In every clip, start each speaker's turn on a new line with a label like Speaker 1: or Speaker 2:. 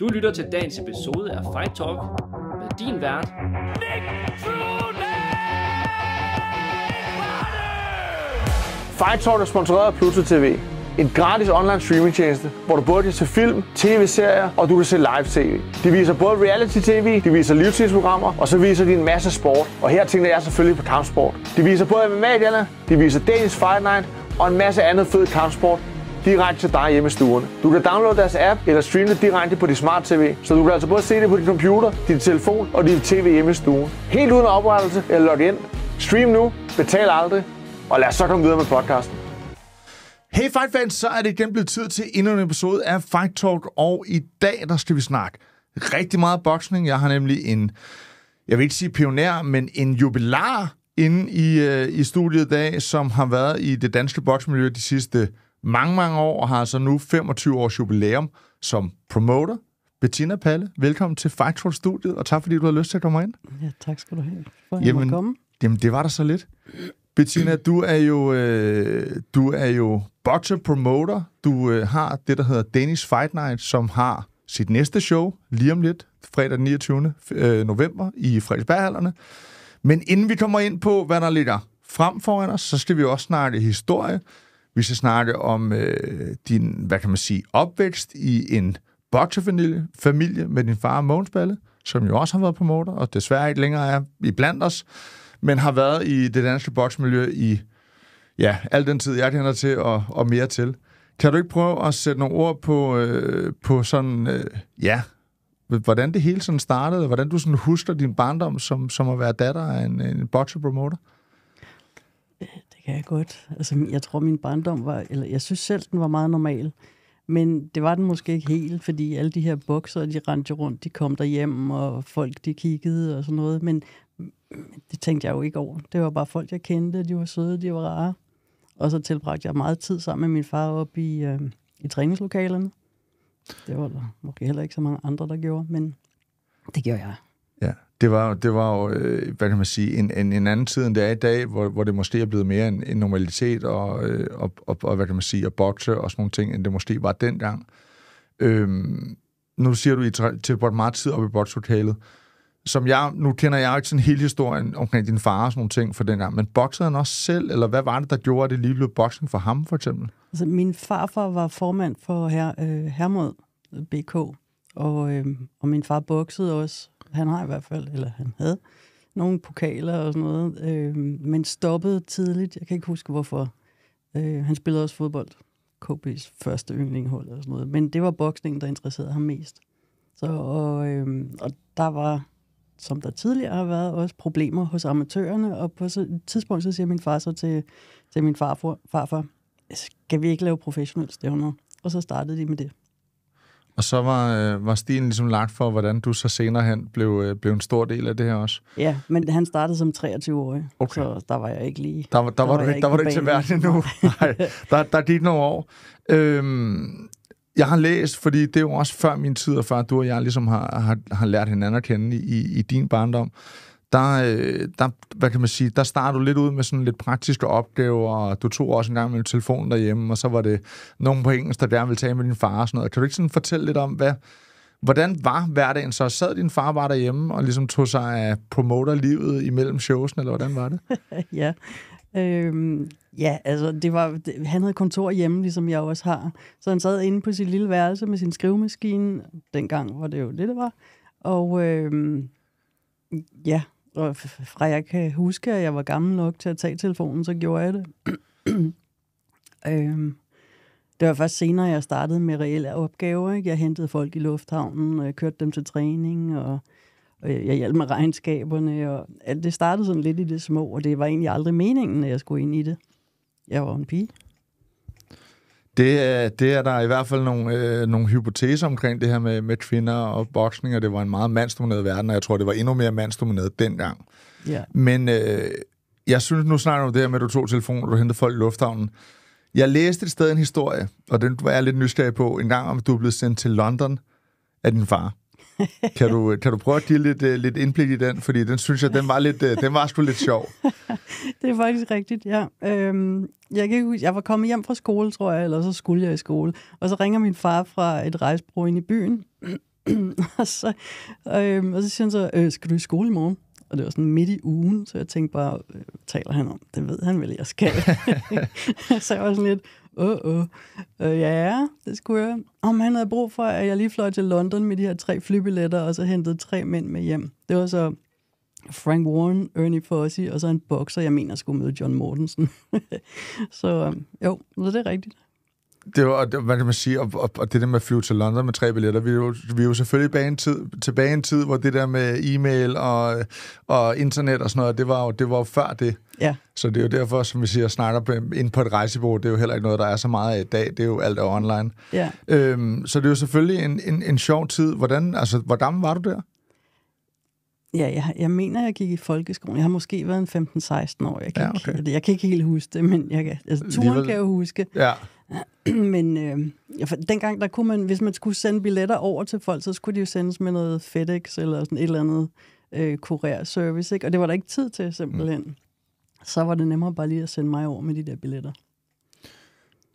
Speaker 1: Du lytter til dagens episode af Fight Talk med din vært,
Speaker 2: Nick
Speaker 1: Fight Talk er sponsoreret af Pluto TV. En gratis online streamingtjeneste, hvor du både kan se film, tv-serier og du kan se live tv. De viser både reality-tv, de viser livstidsprogrammer, og så viser de en masse sport. Og her tænker jeg selvfølgelig på kampsport. De viser både MMA-derne, de viser Danish Fight Night og en masse andet fed kampsport, direkte til dig hjemme i stuerne. Du kan downloade deres app eller streame det direkte på din smart tv, så du kan altså både se det på din computer, din telefon og din tv hjemme i stuen. Helt uden oprettelse eller login. Stream nu, betal aldrig, og lad os så komme videre med podcasten. Hey Fight fans, så er det igen blevet tid til endnu en episode af Fight Talk, og i dag der skal vi snakke rigtig meget boksning. Jeg har nemlig en, jeg vil ikke sige pioner, men en jubilar inde i, øh, i studiet i dag, som har været i det danske boksmiljø de sidste mange, mange år, og har så nu 25 års jubilæum som promoter. Bettina Palle, velkommen til Factual Studiet, og tak fordi du har lyst til at komme ind.
Speaker 2: Ja, tak skal du have for at jamen, komme.
Speaker 1: Jamen, det var der så lidt. Bettina, du er jo, øh, du er jo butcher promoter. Du øh, har det, der hedder Danish Fight Night, som har sit næste show lige om lidt, fredag den 29. Øh, november i Frederiksberghallerne. Men inden vi kommer ind på, hvad der ligger frem foran os, så skal vi også snakke historie. Vi skal snakke om øh, din, hvad kan man sige, opvækst i en boksefamilie familie med din far Mogens Balle, som jo også har været promoter, og desværre ikke længere er i blandt os, men har været i det danske boksmiljø i ja, al den tid, jeg kender til, og, og mere til. Kan du ikke prøve at sætte nogle ord på, øh, på sådan, øh, ja, hvordan det hele sådan startede, hvordan du sådan husker din barndom som, som at være datter af en, en boksepromoter? promoter
Speaker 2: kan jeg godt. Altså, jeg tror, min barndom var, eller jeg synes selv, den var meget normal. Men det var den måske ikke helt, fordi alle de her bukser, de rendte rundt, de kom derhjemme, og folk, de kiggede og sådan noget. Men det tænkte jeg jo ikke over. Det var bare folk, jeg kendte, de var søde, de var rare. Og så tilbragte jeg meget tid sammen med min far op i, øh, i træningslokalerne. Det var der måske heller ikke så mange andre, der gjorde, men det gjorde jeg
Speaker 1: det var, det var jo, øh, hvad kan man sige, en, en, en anden tid, end det er i dag, hvor, hvor det måske er blevet mere en, en normalitet og, øh, og, og, og, hvad kan man sige, at bokse og sådan nogle ting, end det måske var dengang. Øhm, nu siger du, I tilbrugte meget tid op i bokslokalet. Som jeg, nu kender jeg jo ikke sådan hele historien omkring din far og sådan nogle ting for dengang, men boksede han også selv, eller hvad var det, der gjorde, at det lige blev boksen for ham, for
Speaker 2: eksempel? Altså, min farfar var formand for her, øh, Hermod BK, og, øh, og min far boksede også, han har i hvert fald, eller han havde nogle pokaler og sådan noget, øh, men stoppede tidligt. Jeg kan ikke huske, hvorfor. Øh, han spillede også fodbold. KB's første yndlinghold og sådan noget. Men det var boksningen, der interesserede ham mest. Så, og, øh, og der var, som der tidligere har været, også problemer hos amatørerne. Og på et tidspunkt, så siger min far så til, til min farfar, farfar, skal vi ikke lave professionelle stævner? Og så startede de med det.
Speaker 1: Og så var, øh, var stilen ligesom lagt for, hvordan du så senere hen blev, øh, blev en stor del af det her også.
Speaker 2: Ja, men han startede som 23-årig, okay. så der var jeg ikke lige... Der, der, der var, var, du ikke, der var ikke til verden endnu. Nej,
Speaker 1: der, der gik dit nogle år. Øhm, jeg har læst, fordi det er jo også før min tid, og før du og jeg ligesom har, har, har lært hinanden at kende i, i din barndom, der, øh, der, hvad kan man sige, der startede du lidt ud med sådan lidt praktiske opgaver, og du tog også en gang med telefon derhjemme, og så var det nogen på engelsk, der gerne ville tale med din far og sådan noget. Kan du ikke sådan fortælle lidt om, hvad, hvordan
Speaker 2: var hverdagen
Speaker 1: så? Sad din far bare derhjemme og ligesom tog sig af promoterlivet imellem showsen, eller hvordan var det?
Speaker 2: ja, øhm, ja altså det var, det, han havde kontor hjemme, ligesom jeg også har. Så han sad inde på sit lille værelse med sin skrivemaskine, dengang var det jo det, det var. Og øhm, ja, og fra jeg kan huske, at jeg var gammel nok til at tage telefonen, så gjorde jeg det. øhm, det var først senere, jeg startede med reelle opgaver. Ikke? Jeg hentede folk i lufthavnen, og jeg kørte dem til træning, og, og jeg hjalp med regnskaberne. Og alt det startede sådan lidt i det små, og det var egentlig aldrig meningen, at jeg skulle ind i det. Jeg var en pige.
Speaker 1: Det, det er der i hvert fald nogle, øh, nogle hypoteser omkring det her med, med kvinder og boksning, og det var en meget mandsdomineret verden, og jeg tror, det var endnu mere mandsdomineret dengang. Yeah. Men øh, jeg synes, nu snakker om det her med, at du tog telefonen, og du hentede folk i lufthavnen. Jeg læste et sted en historie, og den var jeg lidt nysgerrig på, en gang om du blev sendt til London af din far kan, du, kan du prøve at give lidt, øh, lidt indblik i den? Fordi den synes jeg, den var, lidt, øh, den var sgu lidt sjov.
Speaker 2: det er faktisk rigtigt, ja. Øhm, jeg, kan huske, jeg var kommet hjem fra skole, tror jeg, eller så skulle jeg i skole. Og så ringer min far fra et rejsbro ind i byen. og, så, øhm, og så siger han så, øh, skal du i skole i morgen? Og det var sådan midt i ugen, så jeg tænkte bare, øh, taler han om? Det ved han vel, jeg skal. så jeg var sådan lidt, åh, åh. Øh, ja, det skulle jeg. Om han havde brug for, at jeg lige fløj til London med de her tre flybilletter, og så hentede tre mænd med hjem. Det var så Frank Warren, Ernie Fossey, og så en bokser, jeg mener skulle møde John Mortensen. så um, jo, så det er rigtigt
Speaker 1: det var, det, hvad kan man sige, og, og, og det der med at flyve til London med tre billetter, vi er jo, vi er jo selvfølgelig bag en tid, tilbage i en tid, hvor det der med e-mail og, og internet og sådan noget, det var jo, det var jo før det. Ja. Så det er jo derfor, som vi siger, snakker på, ind på et rejsebord, det er jo heller ikke noget, der er så meget af i dag, det er jo alt er online. Ja. Øhm, så det er jo selvfølgelig en, en, en sjov tid. Hvordan, altså, hvordan var du der?
Speaker 2: Ja, jeg, jeg mener, jeg gik i folkeskolen. Jeg har måske været en 15-16 år. Jeg kan, ja, okay. ikke, jeg kan ikke helt huske det, men jeg altså, turen Lige kan jeg huske. Ja. Men øh, for dengang, der kunne man, hvis man skulle sende billetter over til folk, så skulle de jo sendes med noget FedEx eller sådan et eller andet øh, kurerservice, ikke? og det var der ikke tid til simpelthen. Mm. Så var det nemmere bare lige at sende mig over med de der billetter.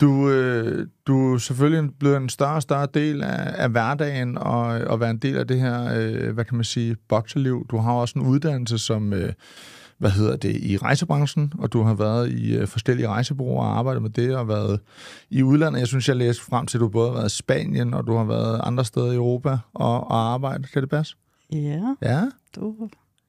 Speaker 1: Du, øh, du er selvfølgelig blevet en større og større del af, af hverdagen og, og være en del af det her, øh, hvad kan man sige, bokserliv. Du har også en uddannelse som... Øh, hvad hedder det, i rejsebranchen, og du har været i øh, forskellige rejsebureauer og arbejdet med det, og været i udlandet. Jeg synes, jeg læste frem til, at du både har været i Spanien, og du har været andre steder i Europa og, og arbejdet. Kan det passe? Ja. Ja? Du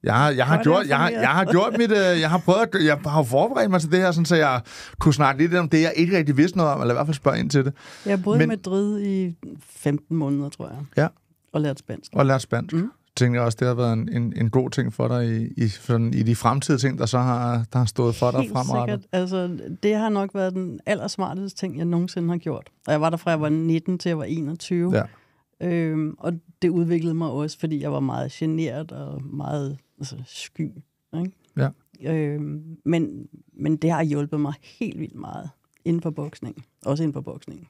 Speaker 1: jeg jeg har, gjort, jeg, har, jeg har gjort mit... Øh, jeg har prøvet at, Jeg har forberedt mig til det her, sådan, så jeg kunne snakke lidt om det, jeg ikke rigtig vidste noget om, eller i hvert fald spørge ind til det. Jeg boede Men, i
Speaker 2: Madrid i 15 måneder, tror jeg. Ja. Og lært spansk. Og lært
Speaker 1: spansk. Mm tænker også, det har været en, en, en god ting for dig i, i, sådan, i de fremtidige ting, der så har, der har stået for dig Helt fremadrettet.
Speaker 2: Sikkert. Altså, det har nok været den allersmarteste ting, jeg nogensinde har gjort. Og jeg var der fra, jeg var 19 til jeg var 21. Ja. Øhm, og det udviklede mig også, fordi jeg var meget generet og meget altså, sky. Ikke? Ja. Øhm, men, men det har hjulpet mig helt vildt meget inden for boksning. Også inden for boksning.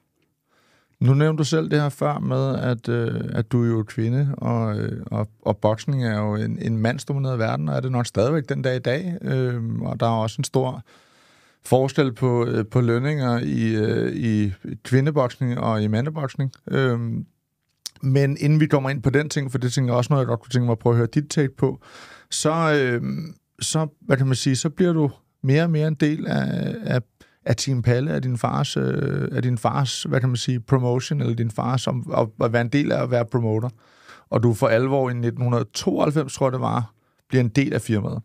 Speaker 1: Nu nævnte du selv det her før med, at, øh, at du er jo kvinde, og, øh, og, og boksning er jo en, en mandsdomineret verden, og er det nok stadigvæk den dag i dag. Øh, og der er også en stor forskel på, øh, på lønninger i, øh, i kvindeboksning og i mandeboksning. Øh, men inden vi kommer ind på den ting, for det tænker jeg også noget, jeg godt kunne tænke mig at prøve at høre dit take på, så, øh, så, hvad kan man sige, så bliver du mere og mere en del af, af af Team Palle, af din fars, øh, af din fars hvad kan man sige, promotion, eller din fars, som, at, at være en del af at være promoter. Og du for alvor i 1992, tror jeg det var, bliver en del af firmaet.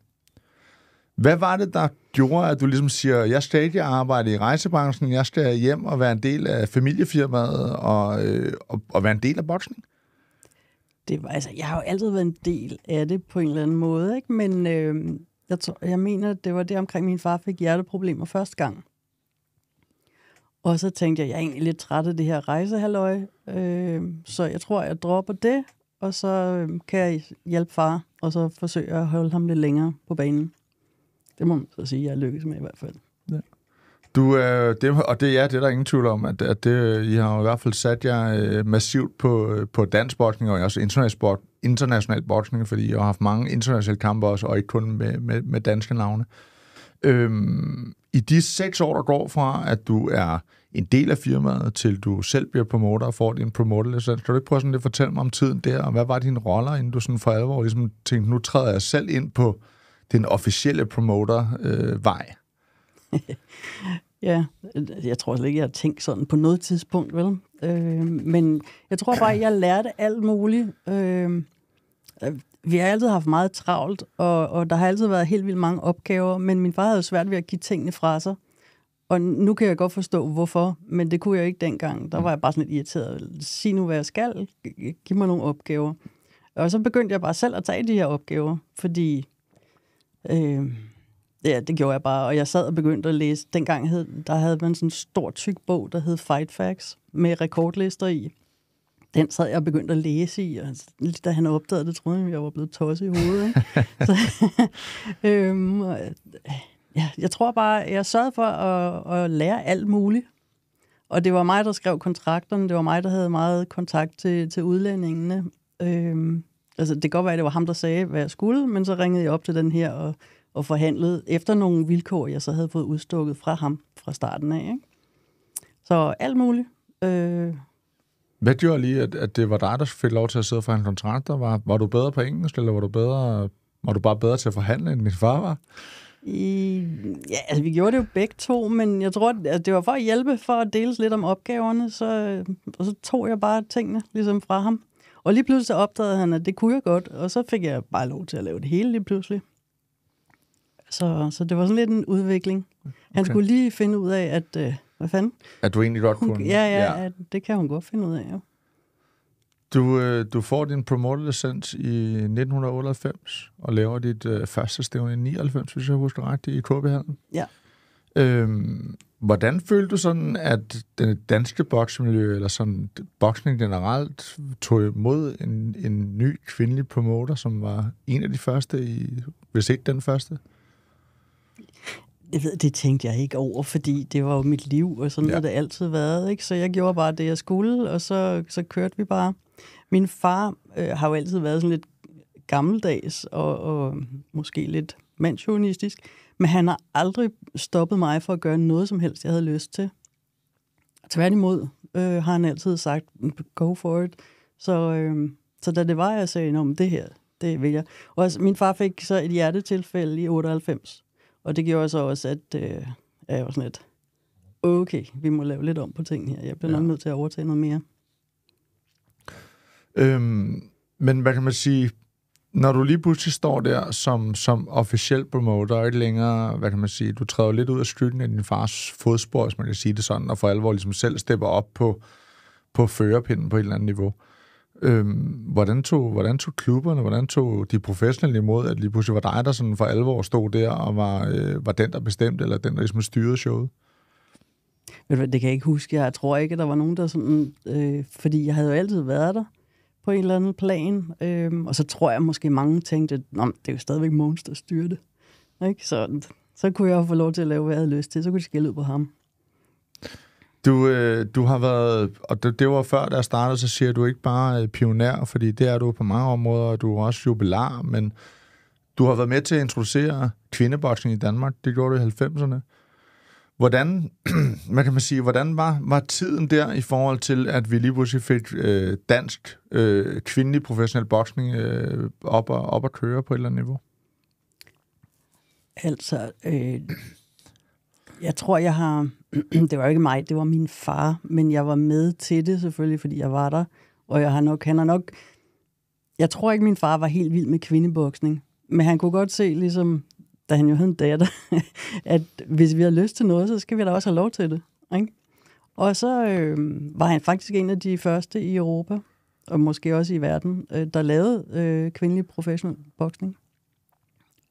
Speaker 1: Hvad var det, der gjorde, at du ligesom siger, jeg skal ikke arbejde i rejsebranchen, jeg skal hjem og være en del af familiefirmaet og, øh, og, og være en del af boksning?
Speaker 2: Det var, altså, jeg har jo altid været en del af det på en eller anden måde, ikke? men øh, jeg, tror, jeg mener, at det var det omkring, min far fik hjerteproblemer første gang. Og så tænkte jeg, jeg er egentlig lidt træt af det her rejsehalløj, øh, så jeg tror, jeg dropper det, og så øh, kan jeg hjælpe far, og så forsøge at holde ham lidt længere på banen. Det må man så sige, jeg lykkes med i hvert fald. Ja.
Speaker 1: Du, øh, det, og det, ja, det er der ingen tvivl om, at, at det, I har i hvert fald sat jer øh, massivt på, øh, på dansk boksning, og også international, sport, international boksning, fordi I har haft mange internationale kampe også, og ikke kun med, med, med danske navne. Øhm, I de seks år, der går fra, at du er en del af firmaet, til du selv bliver promoter og får din promoterlicens, kan du ikke prøve sådan lidt at fortælle mig om tiden der, og hvad var dine roller, inden du sådan for alvor ligesom tænkte, nu træder jeg selv ind på den officielle promoter-vej? Øh,
Speaker 2: Ja, jeg tror slet ikke, jeg har tænkt sådan på noget tidspunkt, vel? Øh, men jeg tror bare, jeg lærte alt muligt. Øh, vi har altid haft meget travlt, og, og der har altid været helt vildt mange opgaver, men min far havde svært ved at give tingene fra sig. Og nu kan jeg godt forstå, hvorfor, men det kunne jeg ikke dengang. Der var jeg bare sådan lidt irriteret. Sig nu, hvad jeg skal. Giv mig nogle opgaver. Og så begyndte jeg bare selv at tage de her opgaver, fordi... Øh, ja, det gjorde jeg bare. Og jeg sad og begyndte at læse. Dengang hed, der havde man sådan en stor, tyk bog, der hed Fight Facts, med rekordlister i den sad jeg og begyndte at læse i, og altså, da han opdagede det, troede han, at jeg var blevet tosset i hovedet. Ikke? så, øhm, og, ja, jeg tror bare, jeg sørgede for at, at lære alt muligt. Og det var mig, der skrev kontrakterne, det var mig, der havde meget kontakt til, til udlændingene. Øhm, altså, det kan godt være, at det var ham, der sagde, hvad jeg skulle, men så ringede jeg op til den her og, og forhandlede efter nogle vilkår, jeg så havde fået udstukket fra ham fra starten af. Ikke? Så alt muligt. Øh,
Speaker 1: hvad gjorde lige, at, at det var dig, der fik lov til at sidde for en kontrakt? var, var du bedre på engelsk, eller var du, bedre, var du bare bedre til at forhandle, end din far var?
Speaker 2: I, ja, altså, vi gjorde det jo begge to, men jeg tror, at altså, det var for at hjælpe, for at deles lidt om opgaverne, så, og så tog jeg bare tingene ligesom fra ham. Og lige pludselig opdagede han, at det kunne jeg godt, og så fik jeg bare lov til at lave det hele lige pludselig. Så, så det var sådan lidt en udvikling. Okay. Han skulle lige finde ud af, at... Øh, hvad fanden? Er
Speaker 1: du egentlig godt kunne? Ja, ja,
Speaker 2: ja. det kan hun godt finde ud af, ja.
Speaker 1: Du, øh, du får din promoterlicens i 1998 og laver dit øh, første stævne i 99, hvis jeg husker ret, i kb Ja. Øhm, hvordan følte du sådan, at den danske boksmiljø, eller sådan boksning generelt, tog imod en, en ny kvindelig promoter, som var en af de første i, hvis ikke den første?
Speaker 2: jeg ved, det tænkte jeg ikke over, fordi det var jo mit liv, og sådan ja. har det altid været. Ikke? Så jeg gjorde bare det, jeg skulle, og så, så kørte vi bare. Min far øh, har jo altid været sådan lidt gammeldags og, og måske lidt mandsjournalistisk, men han har aldrig stoppet mig for at gøre noget som helst, jeg havde lyst til. Tværtimod øh, har han altid sagt, go for it. Så, øh, så da det var, jeg sagde, om det her, det vil jeg. Og altså, min far fik så et hjertetilfælde i 98, og det gjorde så også, at øh, jeg var sådan lidt, okay, vi må lave lidt om på tingene her. Jeg bliver ja. nok nødt til at overtage noget mere.
Speaker 1: Øhm, men hvad kan man sige, når du lige pludselig står der som, som officiel promoter, og ikke længere, hvad kan man sige, du træder lidt ud af skyggen af din fars fodspor, hvis man kan sige det sådan, og for alvor ligesom selv stepper op på, på førerpinden på et eller andet niveau. Øh, Øhm, hvordan, tog, hvordan tog klubberne, hvordan tog de professionelle imod, at lige pludselig var dig, der sådan for alvor stod der og var, øh, var den, der bestemte, eller den, der ligesom styrede showet?
Speaker 2: Ved du, det kan jeg ikke huske. Jeg tror ikke, der var nogen, der sådan... Øh, fordi jeg havde jo altid været der på en eller anden plan. Øh, og så tror jeg måske mange tænkte, at det er jo stadigvæk Måns, der styrer det. Ikke? Så, så kunne jeg jo få lov til at lave, hvad jeg havde lyst til. Så kunne de skille ud på ham.
Speaker 1: Du, øh, du har været, og det, det var før, der startede, så siger du ikke bare øh, pioner, fordi det er du på mange områder, og du er også jubilar, men du har været med til at introducere kvindeboksning i Danmark. Det gjorde du i 90'erne. Hvordan, man kan man sige, hvordan var, var tiden der i forhold til, at vi lige pludselig fik øh, dansk øh, kvindelig professionel boksning øh, op, og, op at køre på et eller andet niveau?
Speaker 2: Altså, øh, jeg tror, jeg har... det var ikke mig, det var min far, men jeg var med til det selvfølgelig, fordi jeg var der. Og jeg har nok, han har nok... Jeg tror ikke, min far var helt vild med kvindeboksning, men han kunne godt se, ligesom, da han jo havde en datter, at hvis vi har lyst til noget, så skal vi da også have lov til det. Ikke? Og så øh, var han faktisk en af de første i Europa, og måske også i verden, øh, der lavede øh, kvindelig professionel boksning.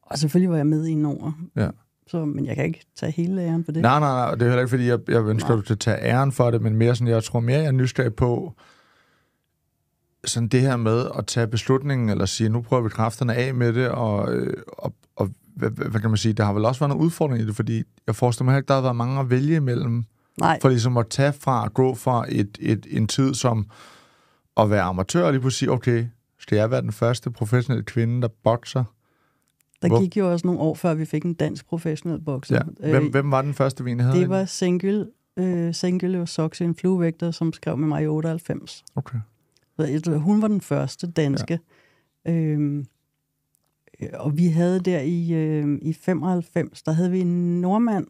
Speaker 2: Og selvfølgelig var jeg med i Norge. Ja. Så, men jeg kan ikke tage hele æren for det. Nej, nej,
Speaker 1: nej. Det er heller ikke, fordi jeg, jeg ønsker, nej. at du skal tage æren for det, men mere sådan, jeg tror mere, jeg er nysgerrig på sådan det her med at tage beslutningen, eller sige, nu prøver vi kræfterne af med det, og, øh, og, og hvad, hvad kan man sige, der har vel også været nogle udfordringer i det, fordi jeg forestiller mig ikke, der har været mange at vælge imellem. Nej. For ligesom at tage fra, at gå fra et, et, en tid som at være amatør, og lige pludselig sige, okay, skal jeg være den første professionelle kvinde, der bokser?
Speaker 2: Der Hvor? gik jo også nogle år, før vi fik en dansk professionel bokser. Ja. Hvem, øh, hvem var den første, vi havde? Det var single single øh, Sengil Soxe, en fluevægter, som skrev med mig i 98. Okay. Så, hun var den første danske. Ja. Øhm, øh, og vi havde der i, øh, i 95, der havde vi en nordmand,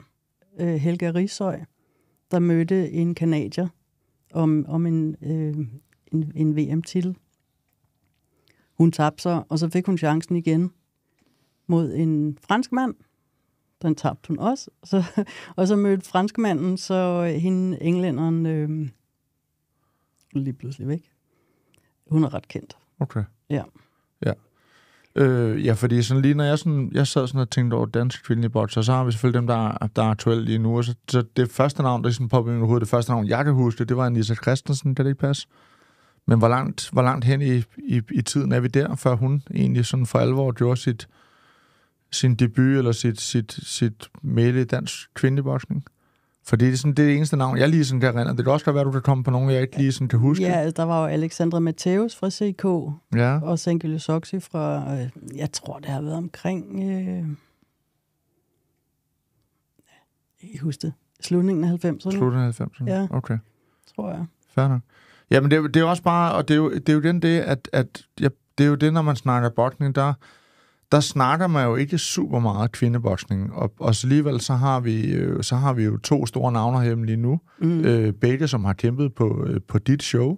Speaker 2: øh, Helga Rigsøj, der mødte en kanadier om, om en, øh, en, en VM-titel. Hun tabte sig, og så fik hun chancen igen mod en fransk mand. Den tabte hun også. Så, og så mødte franskmanden så øh, hende, englænderen, øh, lige pludselig væk. Hun er ret kendt. Okay. Ja.
Speaker 1: Ja. Øh, ja, fordi sådan lige når jeg, sådan, jeg sad sådan og tænkte over danske kvindelige bokser, så har vi selvfølgelig dem, der er, der er aktuelle lige nu. Og så, så det første navn, der sådan poppede ind i hovedet, det første navn, jeg kan huske, det var Anissa Christensen, kan det ikke passe? Men hvor langt, hvor langt hen i, i, i tiden er vi der, før hun egentlig sådan for alvor gjorde sit, øh, sin debut eller sit, sit, sit mæle i dansk kvindeboksning? For det er, sådan, det er det eneste navn, jeg lige sådan kan rende. Det kan også godt være, du kan komme på nogen, jeg ikke lige sådan kan huske. Ja,
Speaker 2: altså, der var jo Alexandra Mateus fra CK, ja. og Sankele Soxi fra, øh, jeg tror, det har været omkring, øh, jeg ikke huske det, slutningen af 90'erne. Slutningen af 90'erne, ja. okay. Tror jeg.
Speaker 1: Færdig. Ja, men det, det er også bare, og det er jo, det er jo den det, at, at ja, det er jo det, når man snakker boksning, der, der snakker man jo ikke super meget kvindeboksning, og, og så alligevel så har, vi, øh, så har vi jo to store navne her lige nu. Mm. Øh, begge, som har kæmpet på, øh, på dit show.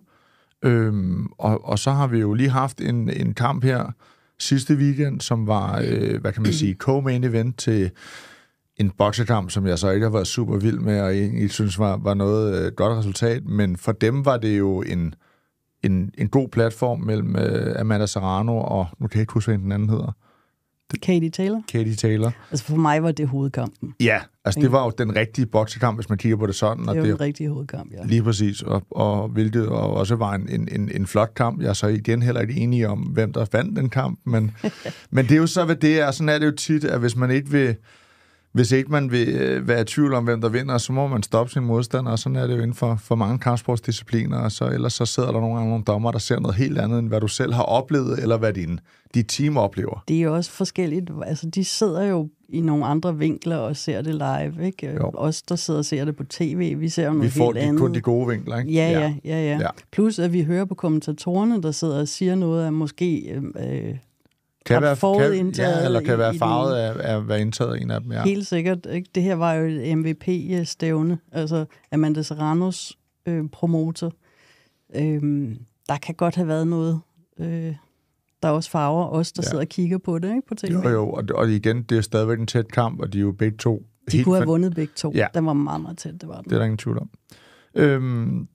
Speaker 1: Øhm, og, og så har vi jo lige haft en, en kamp her sidste weekend, som var, øh, hvad kan man sige, co-main event til en boksekamp, som jeg så ikke har været super vild med, og egentlig synes var, var noget øh, godt resultat, men for dem var det jo en, en, en god platform mellem øh, Amanda Serrano og, nu kan jeg ikke huske, hvad den anden hedder,
Speaker 2: Katie Taylor? Katie Taylor. Altså for mig var det hovedkampen.
Speaker 1: Ja, altså det var jo den rigtige boksekamp, hvis man kigger på det sådan. det var den
Speaker 2: rigtige hovedkamp, ja. Lige
Speaker 1: præcis, og, og hvilket og også var en, en, en, en flot kamp. Jeg er så igen heller ikke enig om, hvem der vandt den kamp, men, men det er jo så, hvad det er. Sådan er det jo tit, at hvis man ikke vil hvis ikke man vil øh, være i tvivl om, hvem der vinder, så må man stoppe sin modstander, og sådan er det jo inden for, for mange kampsportsdiscipliner, og så, ellers så sidder der nogle gange nogle dommer, der ser noget helt andet, end hvad du selv har oplevet, eller hvad din, dit team oplever.
Speaker 2: Det er jo også forskelligt. Altså, de sidder jo i nogle andre vinkler og ser det live, ikke? Jo. Os, der sidder og ser det på tv, vi ser jo noget vi får de, andet. kun de gode vinkler, ikke? Ja, ja, ja, ja, ja. Plus, at vi hører på kommentatorerne, der sidder og siger noget af måske... Øh, øh kan være, Kan, ja, eller kan være farvet
Speaker 1: af, af, hvad indtaget en af dem, ja. Helt
Speaker 2: sikkert. Ikke? Det her var jo et MVP-stævne, altså Amanda Serranos øh, promotor. Øhm, der kan godt have været noget... Øh, der er også farver, os der ja. sidder og kigger på det ikke, på tv. Jo, jo,
Speaker 1: og, og igen, det er stadigvæk en tæt kamp, og de er jo begge to... De kunne have vundet begge to. Ja. Den
Speaker 2: var meget, meget tæt, det var den. Det er der
Speaker 1: ingen tvivl om. Øhm,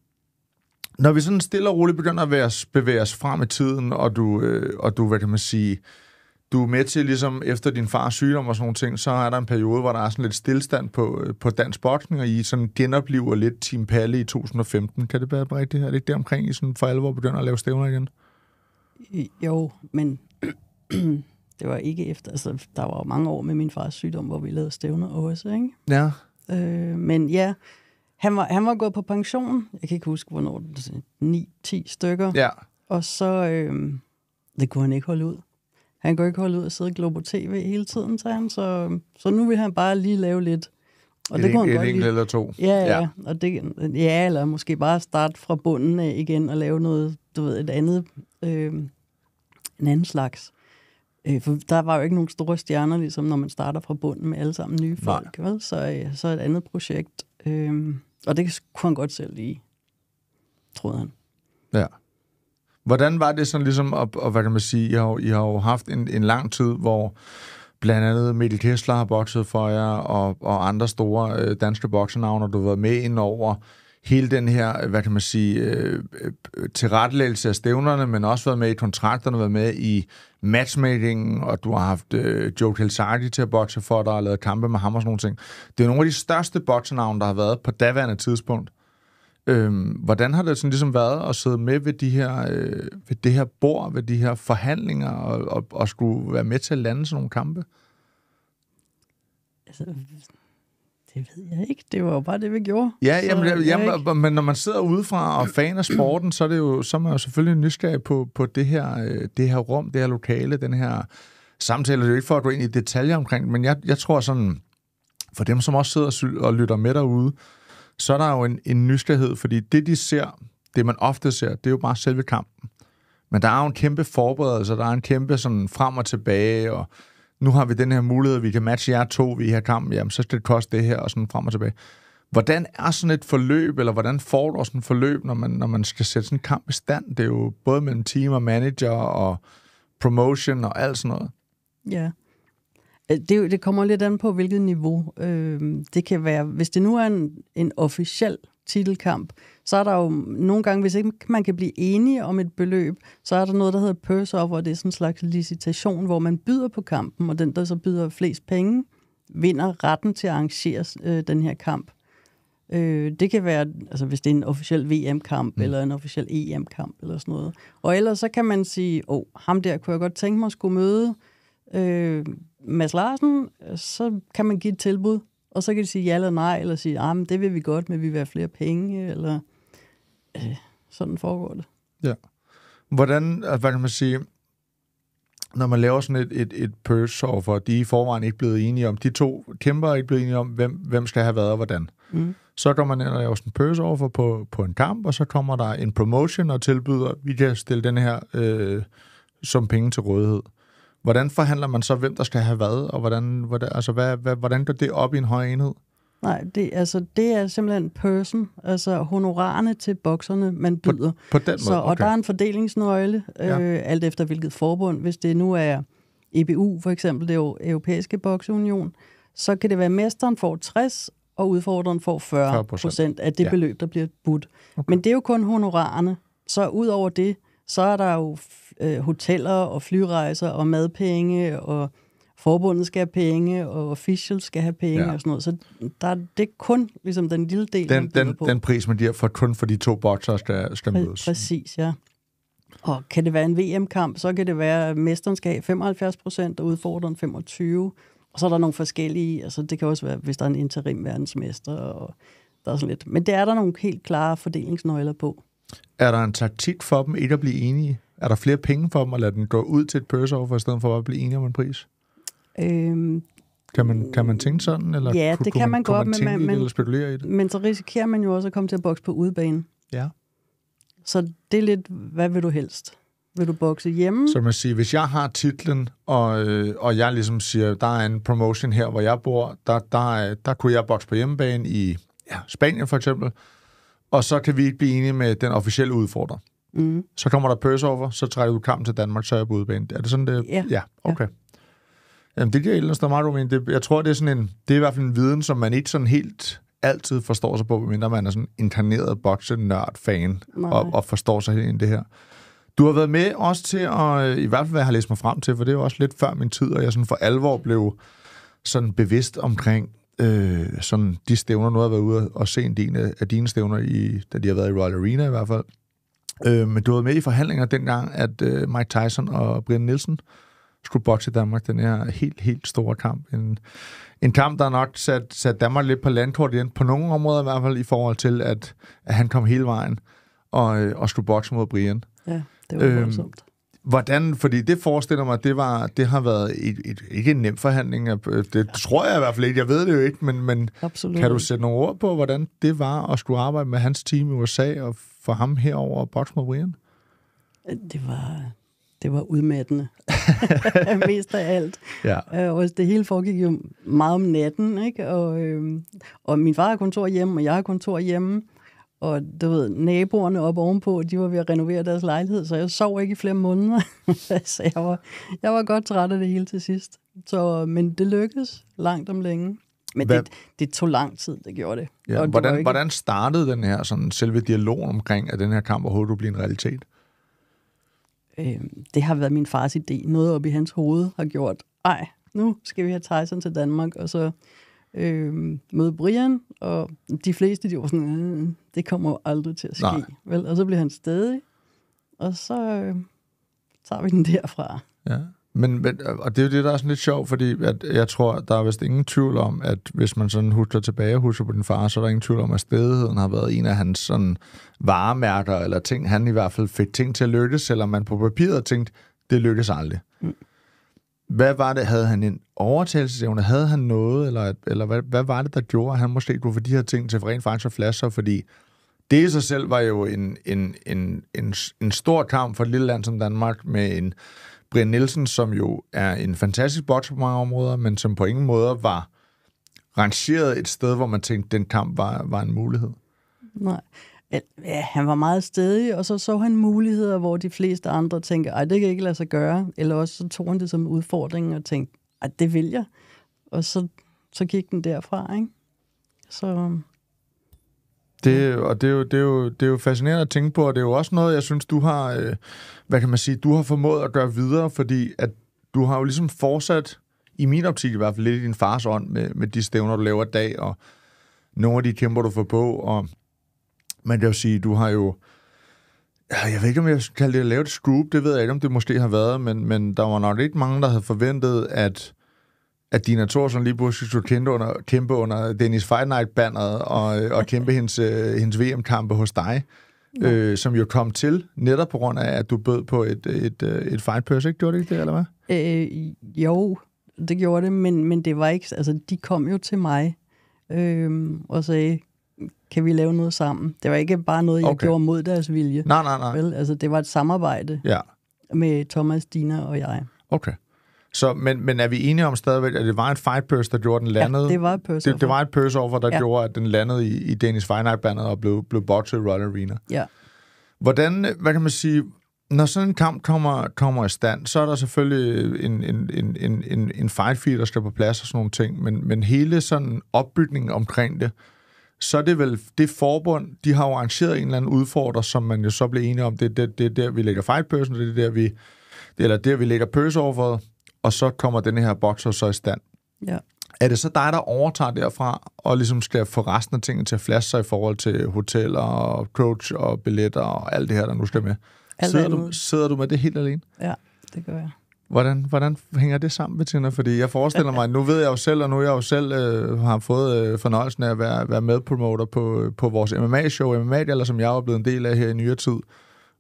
Speaker 1: når vi sådan stille og roligt begynder at bevæge os frem i tiden, og du, øh, og du, hvad kan man sige, du er med til, ligesom efter din fars sygdom og sådan nogle ting, så er der en periode, hvor der er sådan lidt stillstand på, øh, på dansk boksning, og I sådan genoplever lidt Team Palle i 2015. Kan det være rigtigt? Er det ikke deromkring, I sådan for alvor begynder at lave stævner igen?
Speaker 2: Jo, men det var ikke efter, altså der var jo mange år med min fars sygdom, hvor vi lavede stævner også, ikke? Ja. Øh, men ja, han var, han var gået på pension. Jeg kan ikke huske, hvornår. 9-10 stykker. Ja. Og så... Øh, det kunne han ikke holde ud. Han kunne ikke holde ud at sidde og på tv hele tiden, sagde han. Så, så nu vil han bare lige lave lidt. Og det kunne han en enkelt eller to. Ja, ja. ja. Og det, ja, eller måske bare starte fra bunden af igen og lave noget, du ved, et andet, øh, en anden slags. Øh, for der var jo ikke nogen store stjerner, ligesom når man starter fra bunden med alle sammen nye folk. Vel? Så, øh, så et andet projekt. Øh, og det kunne han godt selv lige,
Speaker 1: troede han. Ja. Hvordan var det sådan ligesom, og, og hvad kan man sige, I har, I har jo haft en, en lang tid, hvor blandt andet Mikkel Kessler har bokset for jer, og, og andre store øh, danske boksenavner, du har været med ind over hele den her, hvad kan man sige, øh, øh, tilrettelæggelse af stævnerne, men også været med i kontrakterne, været med i matchmakingen, og du har haft øh, Joe Kelsardi til at bokse for dig, og lavet kampe med ham og sådan nogle ting. Det er nogle af de største boksenavne, der har været på daværende tidspunkt. Øhm, hvordan har det sådan ligesom været at sidde med ved, de her, øh, ved det her bord, ved de her forhandlinger, og, og, og skulle være med til at lande sådan nogle kampe?
Speaker 2: Altså, det ved jeg ikke. Det var jo bare det, vi gjorde. Ja, så, jamen, jamen, jamen,
Speaker 1: men når man sidder udefra og fan af sporten, så er, det jo, så er man jo selvfølgelig nysgerrig på, på det, her, øh, det her rum, det her lokale, den her samtale. Det er jo ikke for at gå ind i detaljer omkring men jeg, jeg tror sådan, for dem, som også sidder og lytter med derude, så er der jo en, en nysgerrighed, fordi det, de ser, det man ofte ser, det er jo bare selve kampen. Men der er jo en kæmpe forberedelse, der er en kæmpe sådan frem og tilbage, og nu har vi den her mulighed, vi kan matche jer to i her kamp, jamen så skal det koste det her, og sådan frem og tilbage. Hvordan er sådan et forløb, eller hvordan får du sådan et forløb, når man, når man skal sætte sådan en kamp i stand? Det er jo både mellem team og manager og promotion og alt sådan noget.
Speaker 2: Ja. Øh, det, det kommer lidt an på, hvilket niveau. Øh, det kan være, hvis det nu er en, en officiel titelkamp, så er der jo nogle gange, hvis ikke man kan blive enige om et beløb, så er der noget, der hedder purse op, hvor det er sådan en slags licitation, hvor man byder på kampen, og den, der så byder flest penge, vinder retten til at arrangere øh, den her kamp. Øh, det kan være, altså hvis det er en officiel VM-kamp, mm. eller en officiel EM-kamp, eller sådan noget. Og ellers så kan man sige, åh, oh, ham der kunne jeg godt tænke mig at skulle møde øh, Mads Larsen, så kan man give et tilbud, og så kan de sige ja eller nej, eller sige, ah, men det vil vi godt, men vi vil have flere penge, eller øh, sådan foregår det.
Speaker 1: Ja. Hvordan, øh, hvad kan man sige, når man laver sådan et, et, et purse offer, de er i forvejen ikke blevet enige om, de to kæmper ikke blevet enige om, hvem, hvem skal have været og hvordan. Mm. Så går man ind og laver sådan en purse offer på, på en kamp, og så kommer der en promotion og tilbyder, vi kan stille den her øh, som penge til rådighed. Hvordan forhandler man så, hvem der skal have hvad, og hvordan, hvordan, altså hvad, hvad, hvordan går det op i en høj enhed?
Speaker 2: Nej, det, altså, det er simpelthen person, altså honorarerne til bokserne, man byder. På, på den måde, Så, Og okay. der er en fordelingsnøgle, øh, ja. alt efter hvilket forbund. Hvis det nu er EBU, for eksempel, det er jo Europæiske Bokseunion, så kan det være, at mesteren får 60, og udfordreren får 40 procent af det ja. beløb, der bliver budt. Okay. Men det er jo kun honorarerne. Så ud over det, så er der jo øh, hoteller og flyrejser og madpenge og forbundet skal have penge, og officials skal have penge ja. og sådan noget. Så der, det er kun ligesom, den lille del, den, den, på. den
Speaker 1: pris, man giver for, kun for de to boxere, skal, skal Præ- mødes.
Speaker 2: Præcis, ja. Og kan det være en VM-kamp, så kan det være, at mesteren skal have 75 procent, og udfordreren 25. Og så er der nogle forskellige, altså det kan også være, hvis der er en interim verdensmester, og der er sådan lidt. Men det er der nogle helt klare fordelingsnøgler på.
Speaker 1: Er der en taktik for dem ikke at blive enige? Er der flere penge for dem at lade den gå ud til et purse over, i stedet for at blive enige om en pris?
Speaker 2: Øhm,
Speaker 1: kan man, kan man tænke sådan? Eller ja, kunne, det kan man, man godt, man men, man, eller i det?
Speaker 2: men så risikerer man jo også at komme til at bokse på udebane. Ja. Så det er lidt, hvad vil du helst? Vil du bokse hjemme? Så
Speaker 1: man siger, hvis jeg har titlen, og, øh, og jeg ligesom siger, der er en promotion her, hvor jeg bor, der, der, øh, der kunne jeg bokse på hjemmebane i ja, Spanien for eksempel, og så kan vi ikke blive enige med den officielle udfordrer. Mm. Så kommer der purse over, så trækker du kampen til Danmark, så er jeg på udebane. Er det sådan, det Ja. ja okay. Ja. Jamen, det giver ellers meget mening. Det, jeg tror, det er, sådan en, det er i hvert fald en viden, som man ikke sådan helt altid forstår sig på, medmindre man er sådan en interneret boksenørd-fan og, og forstår sig helt ind i det her. Du har været med også til at, øh, i hvert fald hvad jeg har læst mig frem til, for det er også lidt før min tid, og jeg sådan for alvor blev sådan bevidst omkring øh, sådan de stævner, nu har været ude og se en dine, af dine stævner, i, da de har været i Royal Arena i hvert fald. Øh, men du har været med i forhandlinger dengang, at øh, Mike Tyson og Brian Nielsen øh, skulle bokse Danmark den her helt, helt store kamp. En, en kamp, der nok sat, sat Danmark lidt på landkort igen, på nogle områder i hvert fald, i forhold til, at, at han kom hele vejen og, øh, og skulle bokse mod Brian. Ja, det var øhm, Hvordan, fordi det forestiller mig, det, var, det har været et, et, ikke en nem forhandling. Øh, det ja. tror jeg i hvert fald ikke. Jeg ved det jo ikke, men, men kan du sætte nogle ord på, hvordan det var at skulle arbejde med hans team i USA og få ham herover og bokse mod Brian?
Speaker 2: Øh, det var, det var udmattende. Mest af alt. Ja. Øh, og det hele foregik jo meget om natten, ikke? Og, øh, og min far har kontor hjemme, og jeg har kontor hjemme. Og du ved, naboerne oppe ovenpå, de var ved at renovere deres lejlighed, så jeg sov ikke i flere måneder. så altså, jeg var, jeg var godt træt af det hele til sidst. Så, men det lykkedes langt om længe. Men Hvad? det, det tog lang tid, det gjorde det. Ja, og hvordan, det ikke... hvordan
Speaker 1: startede den her sådan, selve dialogen omkring, at den her kamp overhovedet blev en realitet?
Speaker 2: øh, det har været min fars idé. Noget op i hans hoved har gjort, ej, nu skal vi have Tyson til Danmark, og så øh, møde Brian, og de fleste, de var sådan, øh, det kommer jo aldrig til at ske. Nej. Vel, og så bliver han stedig, og så øh, tager vi den derfra.
Speaker 1: Ja. Men, men, og det er jo det, der er sådan lidt sjovt, fordi at jeg tror, der er vist ingen tvivl om, at hvis man sådan husker tilbage husker på din far, så er der ingen tvivl om, at stedigheden har været en af hans sådan varemærker, eller ting, han i hvert fald fik ting til at lykkes, selvom man på papiret tænkte, det lykkes aldrig. Mm. Hvad var det? Havde han en overtagelsesevne? Havde han noget? Eller, eller hvad, hvad var det, der gjorde, at han måske kunne få de her ting til rent faktisk at flaske Fordi det i sig selv var jo en, en, en, en, en stor kamp for et lille land som Danmark med en Brian Nielsen, som jo er en fantastisk bokser på mange områder, men som på ingen måde var rangeret et sted, hvor man tænkte, at den kamp var, var en mulighed.
Speaker 2: Nej. Ja, han var meget stedig, og så så han muligheder, hvor de fleste andre tænker, at det kan ikke lade sig gøre. Eller også så tog han det som udfordring og tænkte, at det vil jeg. Og så, så gik den derfra, ikke? Så
Speaker 1: det, og det er, jo, det, er jo, det er jo fascinerende at tænke på, og det er jo også noget, jeg synes, du har, øh, hvad kan man sige, du har formået at gøre videre, fordi at du har jo ligesom fortsat, i min optik i hvert fald, lidt i din fars ånd med, med de stævner, du laver i dag, og nogle af de kæmper, du får på, og man kan jo sige, du har jo, jeg ved ikke, om jeg skal kalde det at lave et scoop, det ved jeg ikke, om det måske har været, men, men der var nok ikke mange, der havde forventet, at at Dina Thorsen lige pludselig skulle kæmpe under, kæmpe under Dennis night banneret og, øh, og kæmpe hendes, øh, hendes VM-kampe hos dig, ja. øh, som jo kom til netop på grund af, at du bød på et, et, øh, et, fight purse, ikke? Gjorde det ikke det, eller
Speaker 2: hvad? Øh, jo, det gjorde det, men, men det var ikke... Altså, de kom jo til mig øh, og sagde, kan vi lave noget sammen? Det var ikke bare noget, jeg okay. gjorde mod deres vilje. Nej, nej, nej. Vel? Altså, det var et samarbejde ja. med Thomas, Dina og jeg.
Speaker 1: Okay. Så, men, men er vi enige om stadigvæk, at det var et fight purse, der gjorde, den landede? Ja, det
Speaker 2: var et purse det, det var et
Speaker 1: purse over, der ja. gjorde, at den landede i, i Dennis feinheit bandet og blev, blev boxet i Royal Arena. Ja. Hvordan, hvad kan man sige, når sådan en kamp kommer, kommer i stand, så er der selvfølgelig en, en, en, en, en, fight feed, der skal på plads og sådan nogle ting, men, men hele sådan opbygningen omkring det, så er det vel det forbund, de har jo arrangeret en eller anden udfordrer, som man jo så blev enige om, det er det, det der, vi lægger fight person, det er der, vi, eller der, vi lægger purse over og så kommer den her bokser så i stand. Ja. Er det så dig, der overtager derfra, og ligesom skal få resten af tingene til at flaske sig i forhold til hoteller og coach og billetter og alt det her, der nu skal med? Alt sidder, du, sidder du med det helt alene? Ja, det gør jeg. Hvordan, hvordan hænger det sammen, Bettina? Fordi jeg forestiller mig, nu ved jeg jo selv, og nu jeg jo selv øh, har fået øh, fornøjelsen af at være, være medpromoter på, øh, på vores MMA-show, MMA, eller som jeg er blevet en del af her i nyere tid.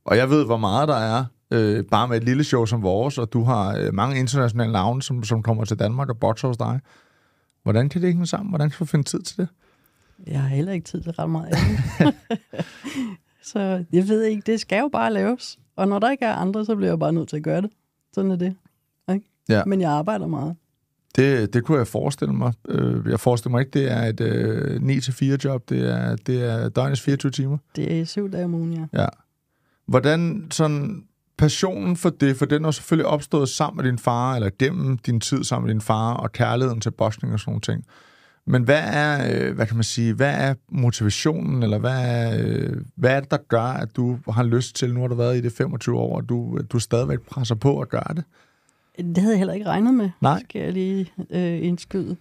Speaker 1: Og jeg ved, hvor meget der er øh, bare med et lille show som vores, og du har øh, mange internationale navne, som, som kommer til Danmark og botcher hos dig. Hvordan kan det ikke sammen? Hvordan kan du finde tid til det?
Speaker 2: Jeg har heller ikke tid til ret meget. så jeg ved ikke, det skal jo bare laves. Og når der ikke er andre, så bliver jeg bare nødt til at gøre det. Sådan er det. Okay? Ja. Men jeg arbejder meget.
Speaker 1: Det, det kunne jeg forestille mig. Øh, jeg forestiller mig ikke, det er et øh, 9-4-job. Det er, det er døgnets 24 timer.
Speaker 2: Det er syv dage om ugen, ja. ja.
Speaker 1: Hvordan sådan passionen for det, for den er selvfølgelig opstået sammen med din far, eller gennem din tid sammen med din far, og kærligheden til bosning og sådan nogle ting. Men hvad er, øh, hvad kan man sige, hvad er motivationen, eller hvad er, øh, hvad er det, der gør, at du har lyst til, nu har du været i det 25 år, og du, du stadigvæk presser på at gøre det?
Speaker 2: Det havde jeg heller ikke regnet med, Nej. skal jeg lige øh, indskyde.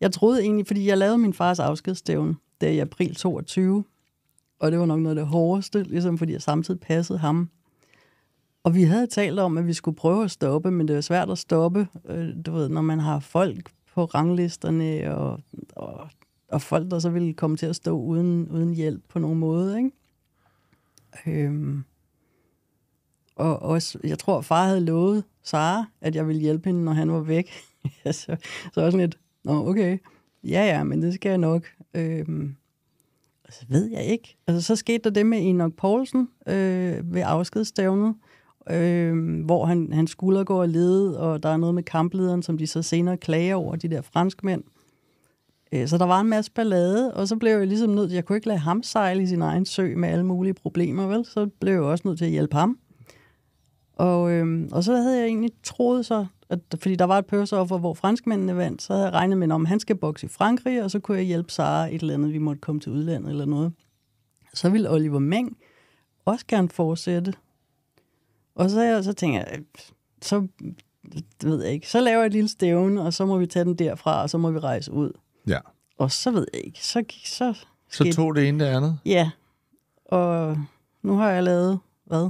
Speaker 2: Jeg troede egentlig, fordi jeg lavede min fars afskedsstævn, der i april 22, og det var nok noget af det hårdeste, ligesom fordi jeg samtidig passede ham og vi havde talt om, at vi skulle prøve at stoppe, men det var svært at stoppe, øh, du ved, når man har folk på ranglisterne, og, og, og folk, der så ville komme til at stå uden, uden hjælp på nogen måde, ikke? Øhm. Og også, jeg tror, far havde lovet Sara, at jeg ville hjælpe hende, når han var væk. så, så var sådan lidt, nå okay, ja ja, men det skal jeg nok. Øhm altså, ved jeg ikke. Altså, så skete der det med Enoch Poulsen øh, ved afskedsstævnet, øh, hvor han, han skulder går og lede, og der er noget med kamplederen, som de så senere klager over, de der franskmænd. Øh, så der var en masse ballade, og så blev jeg ligesom nødt til, jeg kunne ikke lade ham sejle i sin egen sø med alle mulige problemer, vel? Så blev jeg også nødt til at hjælpe ham. Og, øh, og så havde jeg egentlig troet så, at, fordi der var et pørsoffer, hvor franskmændene vandt, så havde jeg regnet med, om han skal bokse i Frankrig, og så kunne jeg hjælpe Sara et eller andet, vi måtte komme til udlandet eller noget. Så ville Oliver Meng også gerne fortsætte, og så, så tænker jeg, så ved jeg ikke, så laver jeg et lille stævne, og så må vi tage den derfra, og så må vi rejse ud. Ja. Og så ved jeg ikke, så så...
Speaker 1: Så tog det ene det andet?
Speaker 2: Ja. Og nu har jeg lavet, hvad?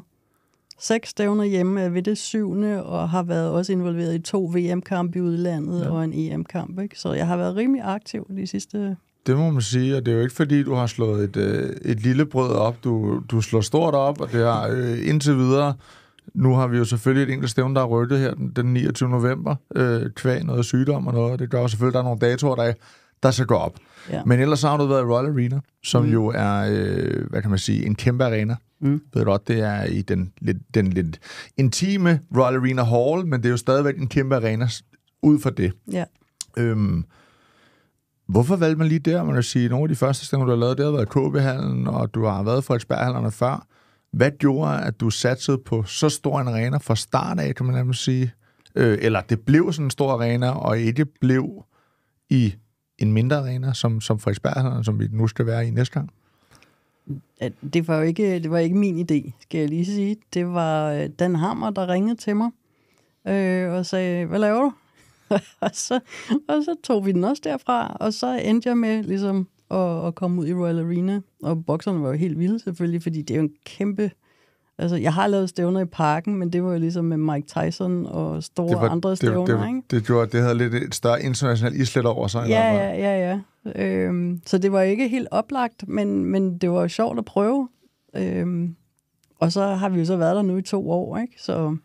Speaker 2: Seks stævner hjemme ved det syvende, og har været også involveret i to VM-kampe i udlandet ja. og en EM-kamp. Ikke? Så jeg har været rimelig aktiv de sidste
Speaker 1: det må man sige, og det er jo ikke fordi, du har slået et, øh, et lille brød op. Du, du slår stort op, og det har øh, indtil videre nu har vi jo selvfølgelig et enkelt stævne, der er rykket her den, den 29. november, øh, kvæg noget sygdom og noget, det gør selvfølgelig, at der er nogle datoer, der, der skal gå op. Ja. Men ellers har du været i Royal Arena, som mm. jo er, øh, hvad kan man sige, en kæmpe arena. Mm. Ved du godt, det er i den lidt, den lidt intime Royal Arena Hall, men det er jo stadigvæk en kæmpe arena ud fra det. Ja. Øhm, Hvorfor valgte man lige der? Man kan sige, at nogle af de første stævner, du har lavet, det har været KB-hallen, og du har været for hallerne før. Hvad gjorde, at du satsede på så stor en arena fra start af, kan man nemlig sige? Øh, eller det blev sådan en stor arena, og ikke blev i en mindre arena, som, som Frederiksberg, som vi nu skal være i næste gang?
Speaker 2: Det var jo ikke, det var ikke min idé, skal jeg lige sige. Det var øh, Dan Hammer, der ringede til mig øh, og sagde, hvad laver du? og, så, og så tog vi den også derfra, og så endte jeg med ligesom at, at komme ud i Royal Arena, og bokserne var jo helt vilde selvfølgelig, fordi det er jo en kæmpe... Altså, jeg har lavet stævner i parken, men det var jo ligesom med Mike Tyson og store det var, andre stævner, det, det, ikke?
Speaker 1: Det, gjorde, det havde lidt et større internationalt islet over sig. Ja, eller
Speaker 2: ja, ja, ja. Øhm, så det var ikke helt oplagt, men, men det var jo sjovt at prøve. Øhm, og så har vi jo så været der nu i to år, ikke? Så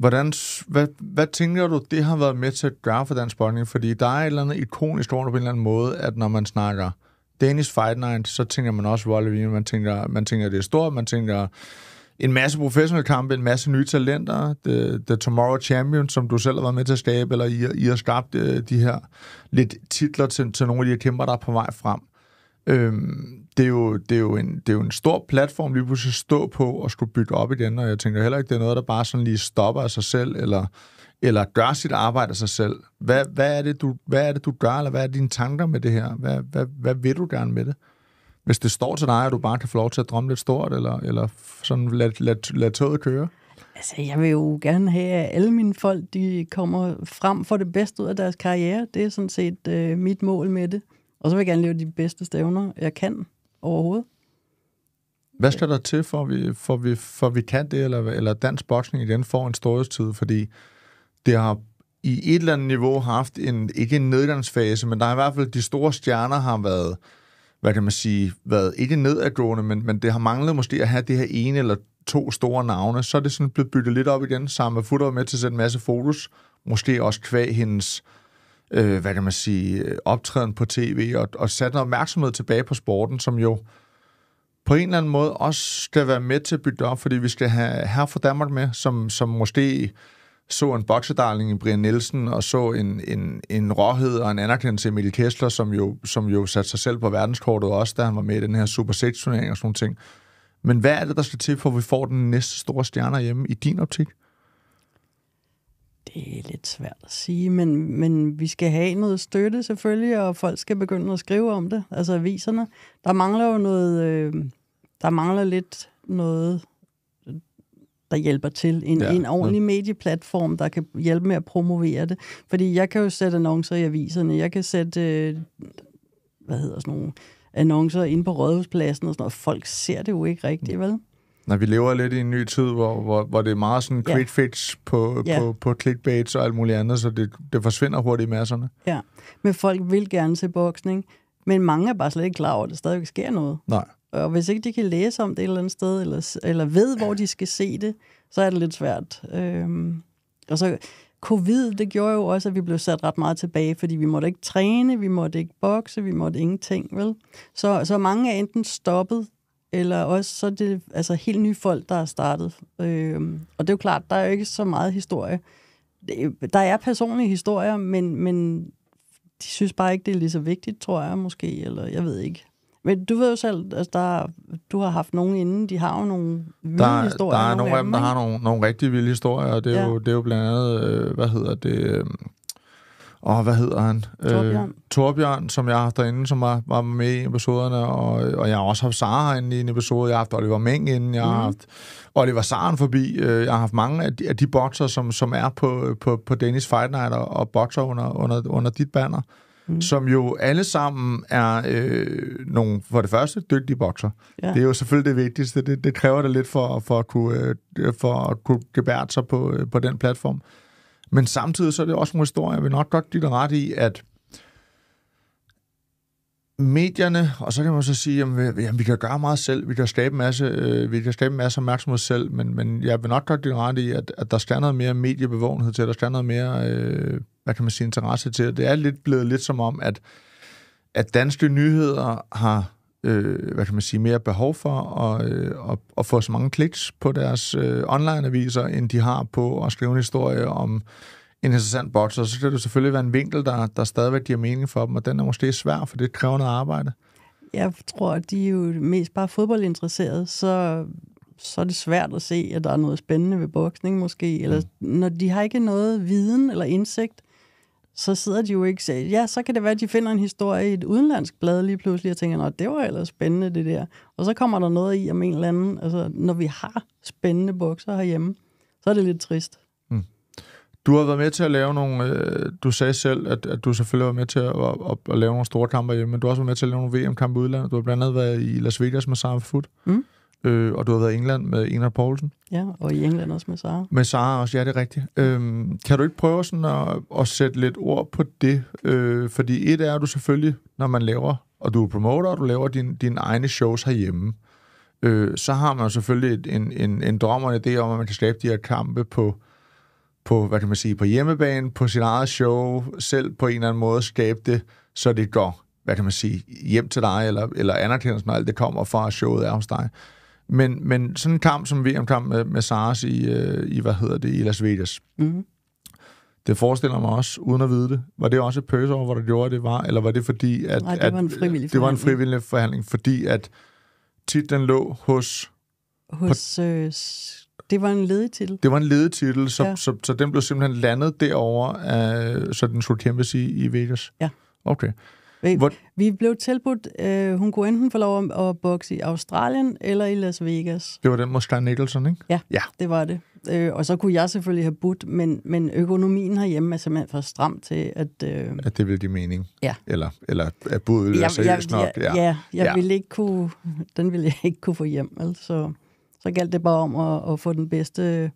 Speaker 1: Hvordan, hvad, hvad tænker du, det har været med til at gøre for dansk bowling? Fordi der er et eller andet ikonisk ord på en eller anden måde, at når man snakker Danish Fight Night, så tænker man også Volley man tænker, man tænker, det er stort, man tænker en masse professionelle kampe, en masse nye talenter, The, the Tomorrow Champion, som du selv har været med til at skabe, eller I, I har skabt øh, de her lidt titler til, til nogle af de her kæmper, der er på vej frem. Øhm, det, er jo, det, er jo en, det er jo en stor platform lige pludselig at stå på og skulle bygge op igen, og jeg tænker heller ikke, det er noget, der bare sådan lige stopper af sig selv, eller, eller gør sit arbejde af sig selv. Hvad, hvad, er det, du, hvad er det, du gør, eller hvad er dine tanker med det her? Hvad, hvad, hvad vil du gerne med det? Hvis det står til dig, at du bare kan få lov til at drømme lidt stort, eller, eller sådan lad, lad, lad toget køre?
Speaker 2: Altså, jeg vil jo gerne have, at alle mine folk, de kommer frem for det bedste ud af deres karriere. Det er sådan set øh, mit mål med det. Og så vil jeg gerne leve de bedste stævner, jeg kan overhovedet.
Speaker 1: Hvad skal der til, for vi, for vi, for vi kan det, eller, eller dansk boksning igen får en storhedstid? Fordi det har i et eller andet niveau haft en, ikke en nedgangsfase, men der er i hvert fald de store stjerner har været, hvad kan man sige, været ikke nedadgående, men, men det har manglet måske at have det her ene eller to store navne. Så er det sådan blevet bygget lidt op igen. med Futter med til at sætte en masse fokus. Måske også kvæg hendes øh, øh, hvad kan man sige, optræden på tv, og, og sat noget opmærksomhed tilbage på sporten, som jo på en eller anden måde også skal være med til at bygge op, fordi vi skal have her fra Danmark med, som, som måske så en boksedarling i Brian Nielsen, og så en, en, en råhed og en anerkendelse i Emil Kessler, som jo, som jo satte sig selv på verdenskortet også, da han var med i den her Super 6-turnering og sådan nogle ting. Men hvad er det, der skal til, for at vi får den næste store stjerner hjemme i din optik?
Speaker 2: Det er lidt svært at sige, men, men vi skal have noget støtte selvfølgelig, og folk skal begynde at skrive om det, altså aviserne. Der mangler jo noget, øh, der mangler lidt noget, der hjælper til. En, ja. en ordentlig medieplatform, der kan hjælpe med at promovere det. Fordi jeg kan jo sætte annoncer i aviserne, jeg kan sætte, øh, hvad hedder sådan nogle, annoncer inde på Rådhuspladsen og sådan noget. Folk ser det jo ikke rigtigt, mm. vel?
Speaker 1: Når vi lever lidt i en ny tid, hvor, hvor, hvor det er meget sådan quick ja. fix på, ja. på, på clickbaits og alt muligt andet, så det, det forsvinder hurtigt i masserne.
Speaker 2: Ja, men folk vil gerne se boksning, men mange er bare slet ikke klar over, at der stadigvæk sker noget. Nej. Og hvis ikke de kan læse om det et eller andet sted, eller, eller ved, hvor de skal se det, så er det lidt svært. Øhm, og så covid, det gjorde jo også, at vi blev sat ret meget tilbage, fordi vi måtte ikke træne, vi måtte ikke bokse, vi måtte ingenting, vel? Så, så mange er enten stoppet eller også så er det altså, helt nye folk, der er startet. Øh, og det er jo klart, der er jo ikke så meget historie. Der er personlige historier, men, men de synes bare ikke, det er lige så vigtigt, tror jeg måske, eller jeg ved ikke. Men du ved jo selv, at altså der, du har haft nogen inden, de har jo nogle vilde der, historier. Der er nogle af dem, der har nogle,
Speaker 1: nogle rigtig vilde historier, og det er, ja. jo, det er jo blandt andet, øh, hvad hedder det, øhm, og hvad hedder han? Øh, Torbjørn. Øh, Torbjørn, som jeg har haft derinde, som var, var med i episoderne, og, og jeg har også haft Sara herinde i en episode, jeg har haft Oliver Meng inden, jeg har mm. haft Oliver Saren forbi, øh, jeg har haft mange af de, af de botser, som, som er på, på, på Dennis Fight Night og, og botser under, under, under dit banner, mm. som jo alle sammen er øh, nogle, for det første, dygtige botser. Ja. Det er jo selvfølgelig det vigtigste, det, det kræver det lidt for, for, at, kunne, øh, for at kunne gebære sig på, på den platform. Men samtidig så er det også en historie, jeg vil nok godt give dig ret i, at medierne, og så kan man så sige, at vi, vi kan gøre meget selv, vi kan skabe en masse, øh, vi kan skabe en masse opmærksomhed selv, men, men jeg vil nok godt give ret i, at, at der skal noget mere mediebevågenhed til, der skal noget mere, øh, hvad kan man sige, interesse til. Det er lidt blevet lidt som om, at, at danske nyheder har øh, hvad kan man sige, mere behov for at, øh, at, at få så mange kliks på deres øh, online-aviser, end de har på at skrive en historie om en interessant bot, så skal det selvfølgelig være en vinkel, der, der stadigvæk giver mening for dem, og den er måske svær, for det kræver noget arbejde.
Speaker 2: Jeg tror, at de er jo mest bare fodboldinteresserede, så, så er det svært at se, at der er noget spændende ved boksning måske, eller mm. når de har ikke noget viden eller indsigt så sidder de jo ikke... Så, ja, så kan det være, at de finder en historie i et udenlandsk blad lige pludselig, og tænker, at det var ellers spændende, det der. Og så kommer der noget i om en eller anden... Altså, når vi har spændende bukser herhjemme, så er det lidt trist. Mm.
Speaker 1: Du har været med til at lave nogle... Øh, du sagde selv, at, at du selvfølgelig var med til at, at, at, at lave nogle store kampe hjemme, men du har også været med til at lave nogle VM-kampe udlandet. Du har blandt andet været i Las Vegas med Sarah Foot. Mm øh, og du har været i England med Inger Poulsen.
Speaker 2: Ja, og i England også med Sara.
Speaker 1: Med Sara også, ja, det er rigtigt. Øhm, kan du ikke prøve sådan at, at sætte lidt ord på det? Øh, fordi et er du selvfølgelig, når man laver, og du er promoter, og du laver din, egne shows herhjemme, øh, så har man selvfølgelig en, en, en drøm og en idé om, at man kan skabe de her kampe på, på, hvad kan man sige, på hjemmebane, på sin eget show, selv på en eller anden måde skabe det, så det går, hvad kan man sige, hjem til dig, eller, eller anerkendelsen når alt det kommer fra, at showet er hos dig. Men, men sådan en kamp som VM-kamp med, med SARS i, øh, i, hvad hedder det, i Las Vegas, mm. Det forestiller mig også, uden at vide det. Var det også et pøs over, hvor der gjorde det var? Eller var det fordi, at... Nej, det var en frivillig forhandling. Det var en frivillig forhandling, fordi at titlen lå hos...
Speaker 2: Hos... På, øh, det var en ledetitel.
Speaker 1: Det var en ledetitel, så, ja. så, så, så den blev simpelthen landet derovre, af, øh, så den skulle kæmpes i, i Vegas. Ja. Okay.
Speaker 2: Vi, Hvor... vi blev tilbudt, øh, hun kunne enten få lov at, at bokse i Australien eller i Las Vegas.
Speaker 1: Det var den mod Stein Nicholson, ikke? Ja, ja.
Speaker 2: det var det. Øh, og så kunne jeg selvfølgelig have budt, men, men økonomien herhjemme er simpelthen for stram til, at... Øh... At det ville give mening? Ja. Eller, eller at budet
Speaker 1: ville være seriøst nok? Ja, ja, ja jeg
Speaker 2: ja. Ville ikke kunne, den ville jeg ikke kunne få hjem. Altså. Så galt det bare om at, at få den bedste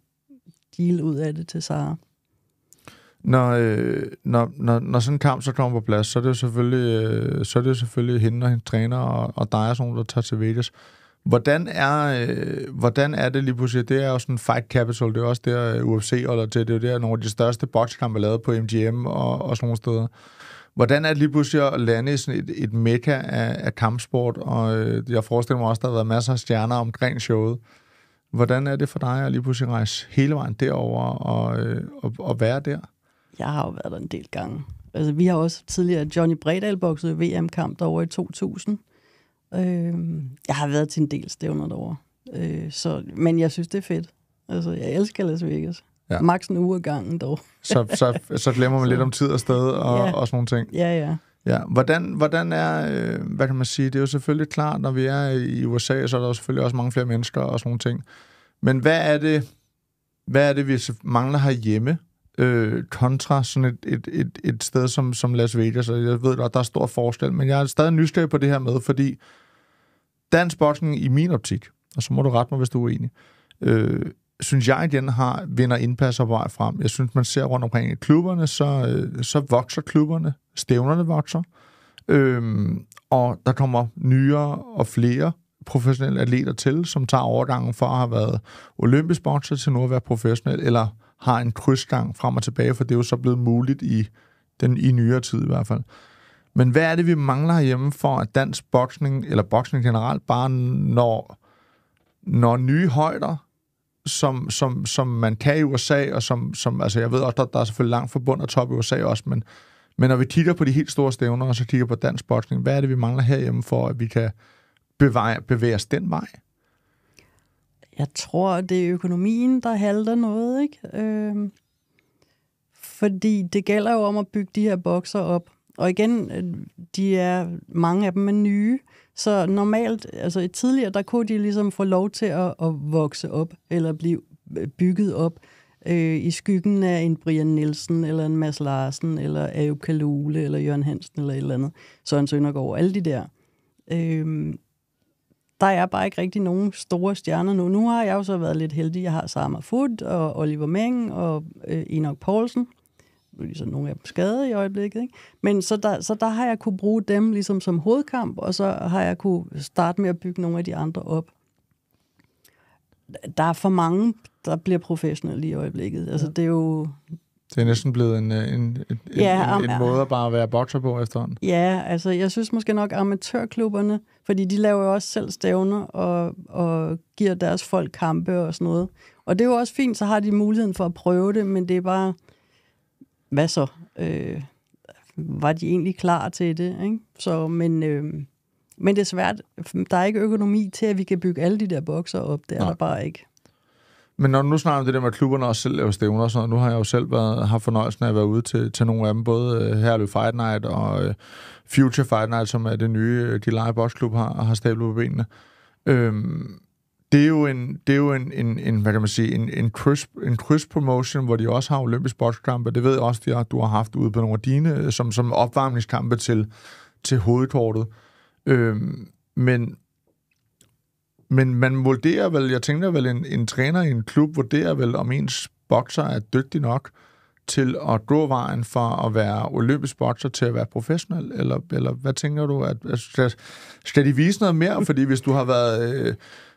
Speaker 2: deal ud af det til Sara
Speaker 1: når, øh, når, når, når sådan en kamp så kommer på plads, så er det jo selvfølgelig, øh, så er det jo selvfølgelig hende og hendes træner og, og dig og sådan nogle, der tager til Vegas. Hvordan er, øh, hvordan er det lige pludselig? Det er jo sådan fight capital, det er også der øh, UFC holder til, det er jo der nogle af de største bokskampe lavet på MGM og, og sådan nogle steder. Hvordan er det lige pludselig at lande i sådan et, et mekka af, af kampsport, og øh, jeg forestiller mig også, der har været masser af stjerner omkring showet. Hvordan er det for dig at lige pludselig rejse hele vejen derover og,
Speaker 2: øh, og, og være der? Jeg har jo været der en del gange. Altså, vi har også tidligere Johnny Bredal bokset i VM-kamp derovre i 2000. Øh, jeg har været til en del stævner derovre. Øh, så, men jeg synes, det er fedt. Altså, jeg elsker Las Vegas. Ja. Max en uge gangen dog. så, så,
Speaker 1: så glemmer man så. lidt om tid og sted og, ja. og sådan nogle ting. Ja, ja. Ja, hvordan, hvordan er, øh, hvad kan man sige, det er jo selvfølgelig klart, når vi er i USA, så er der jo selvfølgelig også mange flere mennesker og sådan nogle ting. Men hvad er det, hvad er det vi mangler herhjemme, øh, kontra sådan et, et, et, et sted som, som Las Vegas, og jeg ved godt, der er stor forskel, men jeg er stadig nysgerrig på det her med, fordi dansk boksning i min optik, og så må du rette mig, hvis du er uenig, øh, synes jeg igen har vinder indpas og vej frem. Jeg synes, man ser rundt omkring i klubberne, så, øh, så vokser klubberne, stævnerne vokser, øh, og der kommer nyere og flere professionelle atleter til, som tager overgangen fra at have været olympisk bokser til nu at være professionel, eller har en krydsgang frem og tilbage, for det er jo så blevet muligt i, den, i nyere tid i hvert fald. Men hvad er det, vi mangler hjemme for, at dansk boksning, eller boksning generelt, bare når, når nye højder, som, som, som man kan i USA, og som, som altså jeg ved også, der, der er selvfølgelig langt forbundet og top i USA også, men, men når vi kigger på de helt store stævner, og så kigger på dansk boksning, hvad er det, vi mangler herhjemme for, at vi kan bevæge, bevæge os den vej?
Speaker 2: jeg tror, det er økonomien, der halter noget, ikke? Øhm, fordi det gælder jo om at bygge de her bokser op. Og igen, øh, de er, mange af dem er nye, så normalt, altså i tidligere, der kunne de ligesom få lov til at, at vokse op, eller blive øh, bygget op øh, i skyggen af en Brian Nielsen, eller en Mads Larsen, eller Ayo Kalule, eller Jørgen Hansen, eller et eller andet. Søren Søndergaard, alle de der. Øhm, der er bare ikke rigtig nogen store stjerner nu. Nu har jeg jo så været lidt heldig. Jeg har Sama Food og Oliver Meng og øh, Enoch Poulsen. Nu er de så nogle af dem skadet i øjeblikket. Ikke? Men så der, så der har jeg kunne bruge dem ligesom som hovedkamp, og så har jeg kunne starte med at bygge nogle af de andre op. Der er for mange, der bliver professionelle i øjeblikket. Altså, ja. det er jo
Speaker 1: det er næsten blevet en, øh, en, en, ja, en, en måde
Speaker 2: at bare være bokser på efterhånden. Ja, altså jeg synes måske nok amatørklubberne, fordi de laver jo også selv stævner og, og giver deres folk kampe og sådan noget. Og det er jo også fint, så har de muligheden for at prøve det, men det er bare, hvad så? Øh, var de egentlig klar til det? Ikke? Så, men, øh, men det er svært. Der er ikke økonomi til, at vi kan bygge alle de der bokser op. Det er Nej. der bare ikke.
Speaker 1: Men når du nu snakker om det der med, at klubberne også selv laver stævner og sådan noget, nu har jeg jo selv været, haft fornøjelsen af at være ude til, til nogle af dem, både øh, Herlev Fight Night og øh, Future Fight Night, som er det nye, øh, de leger boksklub har, har stablet på benene. Øhm, det er jo en, det er jo en, en, en hvad kan man sige, en, en, crisp, en crisp promotion, hvor de også har olympisk bokskampe. Det ved jeg også, de har, du har haft ude på nogle af dine, som, som opvarmningskampe til, til hovedkortet. Øhm, men men man vurderer vel, jeg tænker vel, en, en træner i en klub vurderer vel, om ens bokser er dygtig nok til at gå vejen fra at være olympisk bokser til at være professionel? Eller, eller hvad tænker du? At, altså, skal de vise noget mere? Fordi hvis du har været øh,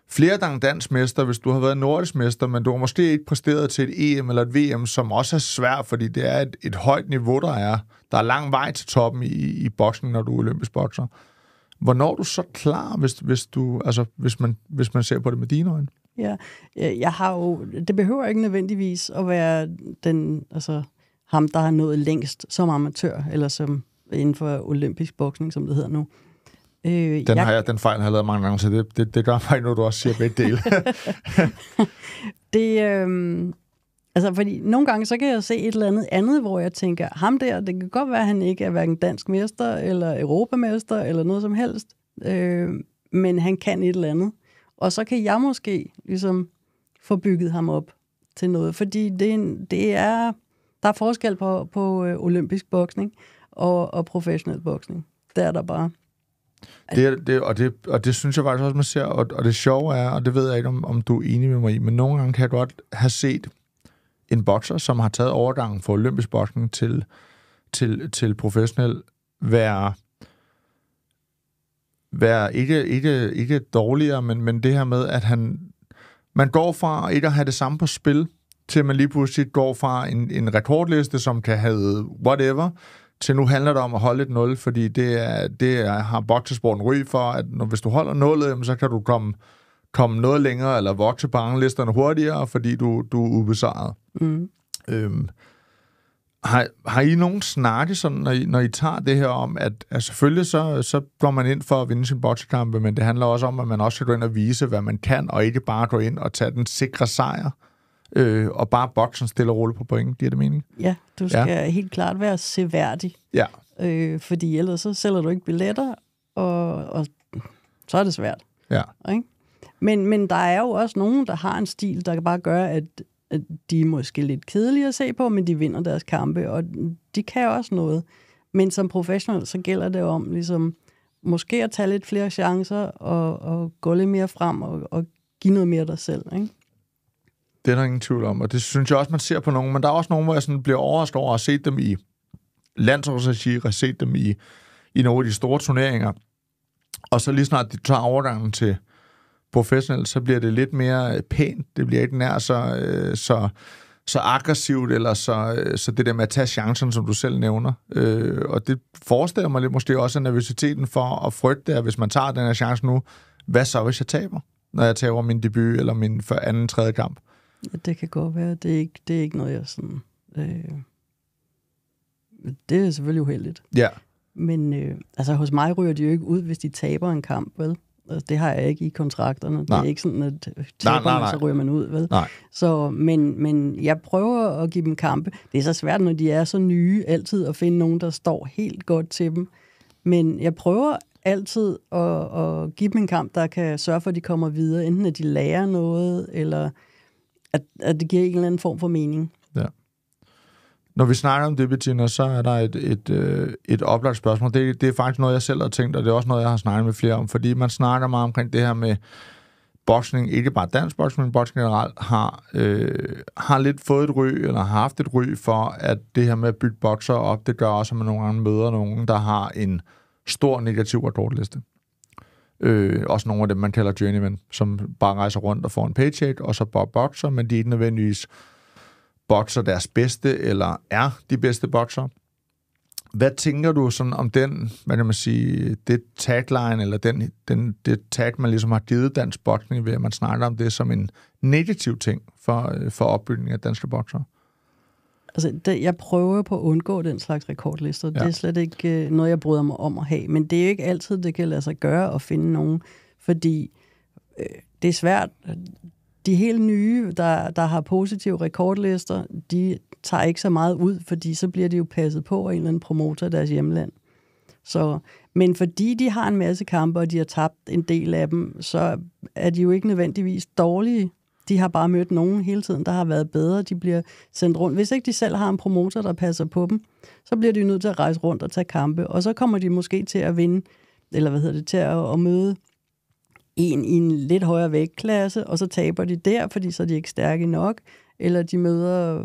Speaker 1: flere gange mester, hvis du har været nordisk mester, men du har måske ikke præsteret til et EM eller et VM, som også er svært, fordi det er et, et højt niveau, der er. Der er lang vej til toppen i, i boksen, når du er olympisk bokser. Hvornår er du så klar, hvis, hvis, du, altså, hvis, man, hvis man ser på det med dine øjne?
Speaker 2: Ja, jeg har jo, det behøver ikke nødvendigvis at være den, altså, ham, der har nået længst som amatør, eller som inden for olympisk boksning, som det hedder nu. Øh, den, jeg, har jeg,
Speaker 1: den fejl har jeg lavet mange gange, så det, det, det gør mig nu, du også siger begge dele.
Speaker 2: det, øh, Altså, fordi nogle gange, så kan jeg se et eller andet andet, hvor jeg tænker, ham der, det kan godt være, at han ikke er hverken dansk mester, eller europamester, eller noget som helst, øh, men han kan et eller andet. Og så kan jeg måske ligesom få bygget ham op til noget, fordi det, det er, der er forskel på, på øh, olympisk boksning og, og professionel boksning. Det er der bare.
Speaker 1: Det, er, det, og, det, og det synes jeg faktisk også, man ser, og, og det sjove er, og det ved jeg ikke, om, om du er enig med mig i, men nogle gange kan jeg godt have set en bokser, som har taget overgangen fra olympisk boksning til, til, til professionel, være være ikke, ikke, ikke dårligere, men, men det her med, at han, man går fra ikke at have det samme på spil, til at man lige pludselig går fra en, en rekordliste, som kan have whatever, til nu handler det om at holde et nul, fordi det, er, det er, har boksesporten ry for, at når, hvis du holder nullet, så kan du komme, komme noget længere, eller vokse på ranglisterne hurtigere, fordi du, du er ubesejret. Mm. Øhm, har, har I nogen snakke, sådan, når, I, når I tager det her om, at, at selvfølgelig så, så går man ind for at vinde sin boksekampe, men det handler også om, at man også skal gå ind og vise, hvad man kan, og ikke bare gå ind og tage den sikre sejr, øh, og bare boksen stille og roligt på pointen, Giver det mening?
Speaker 2: Ja, du skal ja. helt klart være seværdig. Ja. Øh, fordi ellers så sælger du ikke billetter, og, og så er det svært. Ja. Okay? Men, men der er jo også nogen, der har en stil, der kan bare gøre, at de er måske lidt kedelige at se på, men de vinder deres kampe, og de kan også noget. Men som professionel, så gælder det om ligesom, måske at tage lidt flere chancer og, og gå lidt mere frem og, og give noget mere af dig selv. Ikke?
Speaker 1: Det er der ingen tvivl om, og det synes jeg også, man ser på nogen. Men der er også nogen, hvor jeg sådan bliver overrasket over at have set dem i landsholdsregi, har set dem i, i nogle af de store turneringer. Og så lige snart de tager overgangen til professionelt, så bliver det lidt mere øh, pænt. Det bliver ikke nær så, øh, så, så aggressivt, eller så, øh, så det der med at tage chancen, som du selv nævner. Øh, og det forestiller mig lidt måske også af nervøsiteten for at frygte, at hvis man tager den her chance nu, hvad så, hvis jeg taber? Når jeg taber min debut eller min for anden, tredje kamp.
Speaker 2: Ja, det kan godt være. Det er ikke, det er ikke noget, jeg sådan... Øh... Det er selvfølgelig uheldigt. Ja. Men øh, altså, hos mig ryger de jo ikke ud, hvis de taber en kamp, vel? Altså, det har jeg ikke i kontrakterne. Nej. Det er ikke sådan, at øh, taber nej, nej, nej. så ryger man ud, vel? Nej. Så, men, men jeg prøver at give dem kampe. Det er så svært, når de er så nye, altid at finde nogen, der står helt godt til dem. Men jeg prøver altid at, at give dem en kamp, der kan sørge for, at de kommer videre, enten at de lærer noget, eller at, at det giver en eller anden form for mening.
Speaker 1: Når vi snakker om det, Bettina, så er der et, et, et, øh, et oplagt spørgsmål. Det, det er faktisk noget, jeg selv har tænkt, og det er også noget, jeg har snakket med flere om, fordi man snakker meget omkring det her med boksning, ikke bare dansk boksning, men boksning generelt, har, øh, har lidt fået et ry, eller har haft et ry for, at det her med at bygge bokser op, det gør også, at man nogle gange møder nogen, der har en stor negativ akkordliste. Øh, også nogle af dem, man kalder journeyman, som bare rejser rundt og får en paycheck, og så bare bokser, men de er ikke nødvendigvis bokser deres bedste, eller er de bedste bokser. Hvad tænker du sådan om den, hvad kan man sige, det tagline, eller den, den, det tag, man ligesom har givet dansk boksning ved, at man snakker om det som en negativ ting for, øh, for opbygningen af danske bokser?
Speaker 2: Altså, det, jeg prøver på at undgå den slags rekordlister. Ja. Det er slet ikke øh, noget, jeg bryder mig om at have. Men det er jo ikke altid, det kan lade sig gøre at finde nogen, fordi øh, det er svært de helt nye, der, der har positive rekordlister, de tager ikke så meget ud, fordi så bliver de jo passet på af en eller anden promotor i deres hjemland. Så, men fordi de har en masse kampe, og de har tabt en del af dem, så er de jo ikke nødvendigvis dårlige. De har bare mødt nogen hele tiden, der har været bedre. De bliver sendt rundt. Hvis ikke de selv har en promotor, der passer på dem, så bliver de nødt til at rejse rundt og tage kampe. Og så kommer de måske til at vinde, eller hvad hedder det, til at, at møde en i en lidt højere vægtklasse, og så taber de der, fordi så er de ikke stærke nok, eller de møder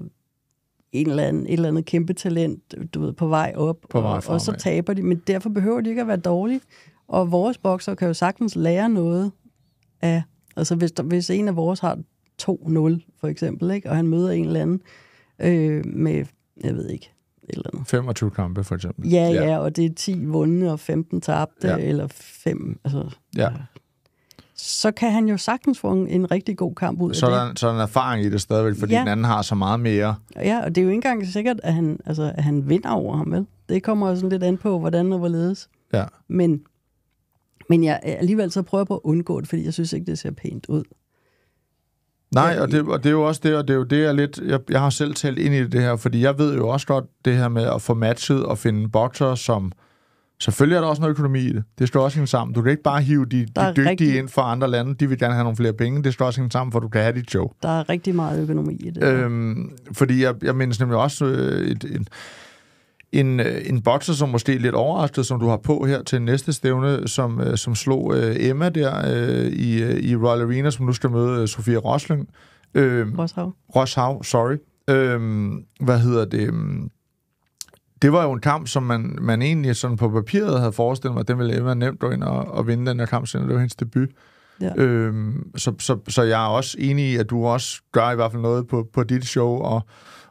Speaker 2: en eller anden, et eller andet kæmpe talent du ved, på vej op, på vej og, og så taber de. Men derfor behøver de ikke at være dårlige. Og vores bokser kan jo sagtens lære noget af... Altså hvis, der, hvis en af vores har 2-0, for eksempel, ikke? og han møder en eller anden øh, med,
Speaker 1: jeg ved ikke, et eller andet. 25 kampe, for eksempel. Ja, ja,
Speaker 2: ja og det er 10 vundne og 15 tabte, ja. eller 5, altså... Ja så kan han jo sagtens få en, en rigtig god kamp ud så af der, det.
Speaker 1: Så er der en erfaring i det stadigvæk, fordi ja. den anden har så meget mere.
Speaker 2: Ja, og det er jo ikke engang sikkert, at han, altså, at han vinder over ham, vel? Det kommer også lidt an på, hvordan og hvorledes. Ja. Men, men jeg alligevel så prøver på at undgå det, fordi jeg synes ikke, det ser pænt ud.
Speaker 1: Nej, og det, og det er jo også det, og det er jo det, jeg lidt... Jeg, jeg har selv talt ind i det her, fordi jeg ved jo også godt det her med at få matchet og finde bokser, som Selvfølgelig er der også noget økonomi i det. Det skal også hænge sammen. Du kan ikke bare hive de, de dygtige rigtig... ind fra andre lande. De vil gerne have nogle flere penge. Det skal også hænge sammen, for du kan have dit show.
Speaker 2: Der er rigtig meget økonomi i det.
Speaker 1: Øhm, fordi jeg, jeg mindes nemlig også øh, et, en, en, øh, en bokser, som måske er lidt overrasket, som du har på her til næste stævne, som, øh, som slog øh, Emma der øh, i, øh, i Royal Arena, som nu skal møde øh, Sofia Rosling. Øh, Roshav. Roshav, sorry. Øh, hvad hedder det? Øh, det var jo en kamp, som man, man egentlig sådan på papiret havde forestillet mig, at den ville være nemt gå ind og, og vinde den her kamp, selvom det var hendes debut. Ja. Øhm, så, så, så jeg er også enig i, at du også gør i hvert fald noget på, på dit show og,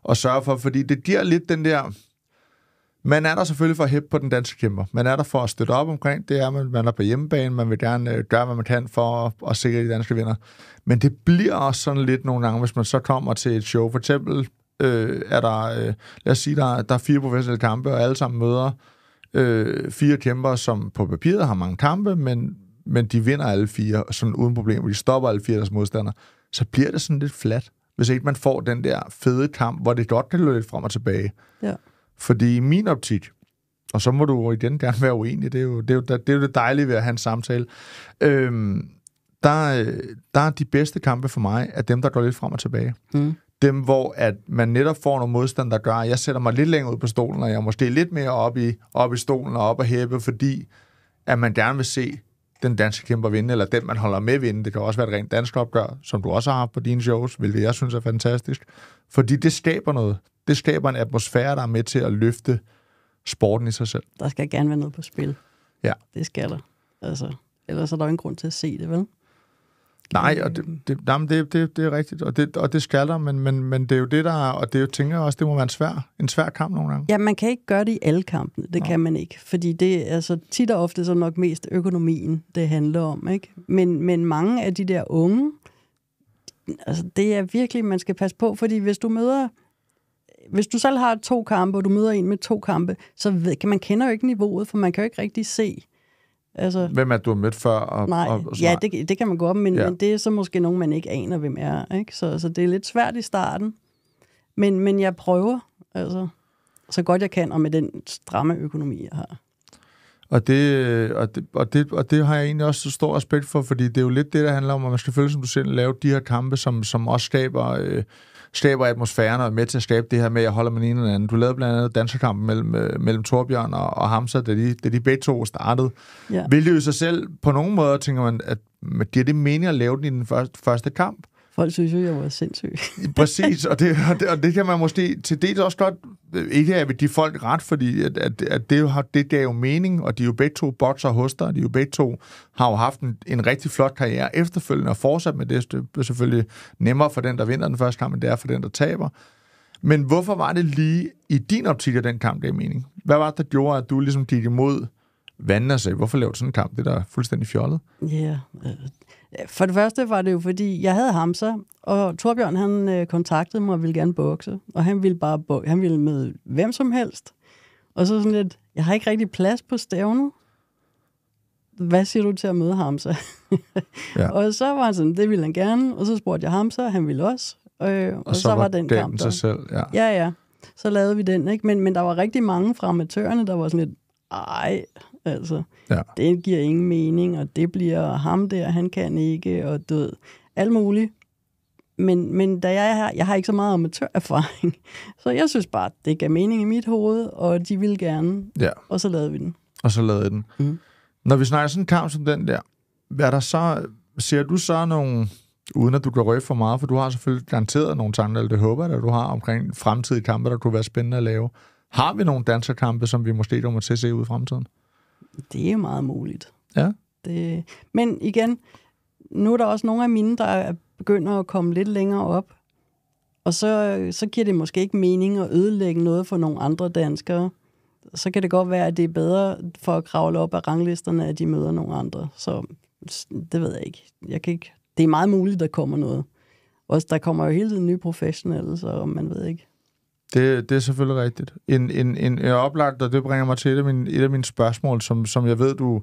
Speaker 1: og sørger for, fordi det giver lidt den der... Man er der selvfølgelig for at hæppe på den danske kæmper. Man er der for at støtte op omkring det, er man, man er på hjemmebane, man vil gerne øh, gøre, hvad man kan for at, at sikre de danske vinder. Men det bliver også sådan lidt nogle gange, hvis man så kommer til et show, for eksempel øh, er der, øh, lad os sige, der, der er fire professionelle kampe, og alle sammen møder øh, fire kæmper, som på papiret har mange kampe, men, men de vinder alle fire, sådan uden problemer, de stopper alle fire deres modstandere, så bliver det sådan lidt fladt, hvis ikke man får den der fede kamp, hvor det godt kan løbe lidt frem og tilbage. Ja. Fordi i min optik, og så må du jo igen gerne være uenig, det er jo det, er jo, det, er jo det dejlige ved at have en samtale, øhm, der, øh, der er de bedste kampe for mig, er dem, der går lidt frem og tilbage. Mm dem, hvor at man netop får nogle modstand, der gør, at jeg sætter mig lidt længere ud på stolen, og jeg måske lidt mere op i, op i stolen og op og hæppe, fordi at man gerne vil se den danske kæmper vinde, eller den, man holder med vinde. Det kan også være et rent dansk opgør, som du også har haft på dine shows, hvilket jeg synes er fantastisk. Fordi det skaber noget. Det skaber en atmosfære, der er med til at løfte sporten i sig selv.
Speaker 2: Der skal gerne være noget på spil. Ja. Det skal der. Altså, ellers er der jo ingen grund til at se det, vel? Nej,
Speaker 1: og øh. det, det, nej, det, det, det er rigtigt, og det, og det skal der, men, men, men det er jo det, der er, og det er jo, tænker jeg også, det må være en svær, en svær kamp nogle gange.
Speaker 2: Ja, man kan ikke gøre det i alle kampene, det Nå. kan man ikke, fordi det er altså tit og ofte så nok mest økonomien, det handler om, ikke? Men, men mange af de der unge, altså det er virkelig, man skal passe på, fordi hvis du møder hvis du selv har to kampe, og du møder en med to kampe, så ved, man kender jo ikke niveauet, for man kan jo ikke rigtig se, Altså,
Speaker 1: hvem er du har mødt før? Og, nej, og, og ja,
Speaker 2: det, det kan man op men, ja. men det er så måske nogen, man ikke aner, hvem er. Ikke? Så, så det er lidt svært i starten. Men, men jeg prøver, altså, så godt jeg kan, og med den stramme økonomi, jeg har.
Speaker 1: Og det, øh, og, det, og, det, og det har jeg egentlig også stor respekt for, fordi det er jo lidt det, der handler om, at man skal følge, som du selv, lave de her kampe, som, som også skaber... Øh, skaber atmosfæren og er med til at skabe det her med, at jeg holder med en eller anden. Du lavede blandt andet danserkampen mellem, øh, mellem Torbjørn og, og Hamza, da de, da de begge to startede. Ja. det jo sig selv, på nogen måder tænker man, at giver det mening at lave den i den første,
Speaker 2: første kamp? Folk synes jo, jeg var sindssyg.
Speaker 1: Præcis, og det, og, det, og det kan man måske til dels også godt ikke er vi de folk ret, fordi at, at, at det, har, det gav jo mening, og de jo begge to bokser hos dig, og de jo begge to har jo haft en, en rigtig flot karriere efterfølgende og fortsat med det. Det er selvfølgelig nemmere for den, der vinder den første kamp, end det er for den, der taber. Men hvorfor var det lige i din optik, at den kamp gav mening? Hvad var det, der gjorde, at du ligesom gik imod vandet og sagde, hvorfor lavede du sådan en kamp? Det der er da fuldstændig fjollet.
Speaker 2: Ja, yeah. Øh, Øh, for det første var det jo, fordi jeg havde Hamza, og Torbjørn han øh, kontaktede mig og ville gerne bokse. Og han ville bare bo- han ville med hvem som helst. Og så sådan lidt, jeg har ikke rigtig plads på stævnet. Hvad siger du til at møde Hamza? ja. og så var han sådan, det ville han gerne. Og så spurgte jeg Hamza, han ville også. Og, øh, og, og så, så var, var den kamp der. selv, ja. Ja, ja. Så lavede vi den, ikke? Men, men der var rigtig mange fra amatørerne, der var sådan lidt, ej, Altså, ja. det giver ingen mening, og det bliver ham der, han kan ikke, og død. alt muligt. Men, men da jeg, her, jeg har ikke så meget amatørerfaring, så jeg synes bare, det gav mening i mit hoved, og de ville gerne, ja. og så lavede vi den.
Speaker 1: Og så lavede den. Mm. Når vi snakker sådan en kamp som den der, hvad der så, ser du så nogle, uden at du kan røbe for meget, for du har selvfølgelig garanteret nogle tanker, eller det håber jeg, at du har omkring fremtidige kampe, der kunne være spændende at lave. Har vi nogle danserkampe, som vi måske kommer til at se ud i fremtiden?
Speaker 2: Det er meget muligt. Ja. Det, men igen, nu er der også nogle af mine, der begynder at komme lidt længere op. Og så, så giver det måske ikke mening at ødelægge noget for nogle andre danskere. Så kan det godt være, at det er bedre for at kravle op af ranglisterne, at de møder nogle andre. Så det ved jeg ikke. Jeg kan ikke. Det er meget muligt, der kommer noget. Også der kommer jo hele tiden nye professionelle, så man ved ikke.
Speaker 1: Det, det er selvfølgelig rigtigt. En, en, en, en oplagt, og det bringer mig til et af mine, et af mine spørgsmål, som, som jeg ved, du,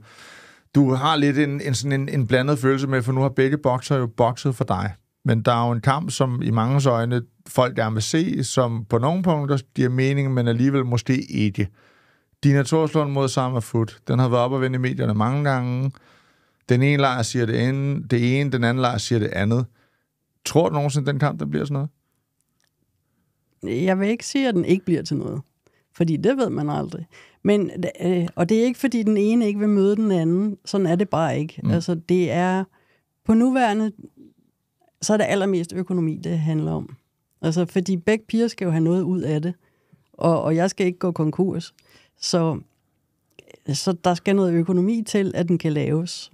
Speaker 1: du har lidt en, en, sådan en, en blandet følelse med, for nu har begge bokser jo bokset for dig. Men der er jo en kamp, som i mange øjne folk gerne vil se, som på nogle punkter giver mening, men alligevel måske ikke. Dina Torslund mod Sama Foot, den har været op og vende i medierne mange gange. Den ene lejr siger det ene, det ene, den anden lejr siger det andet. Tror du nogensinde, den kamp der bliver sådan noget?
Speaker 2: jeg vil ikke sige, at den ikke bliver til noget. Fordi det ved man aldrig. Men, øh, og det er ikke, fordi den ene ikke vil møde den anden. Sådan er det bare ikke. Mm. Altså, det er på nuværende, så er det allermest økonomi, det handler om. Altså, fordi begge piger skal jo have noget ud af det. Og, og jeg skal ikke gå konkurs. Så, så der skal noget økonomi til, at den kan laves.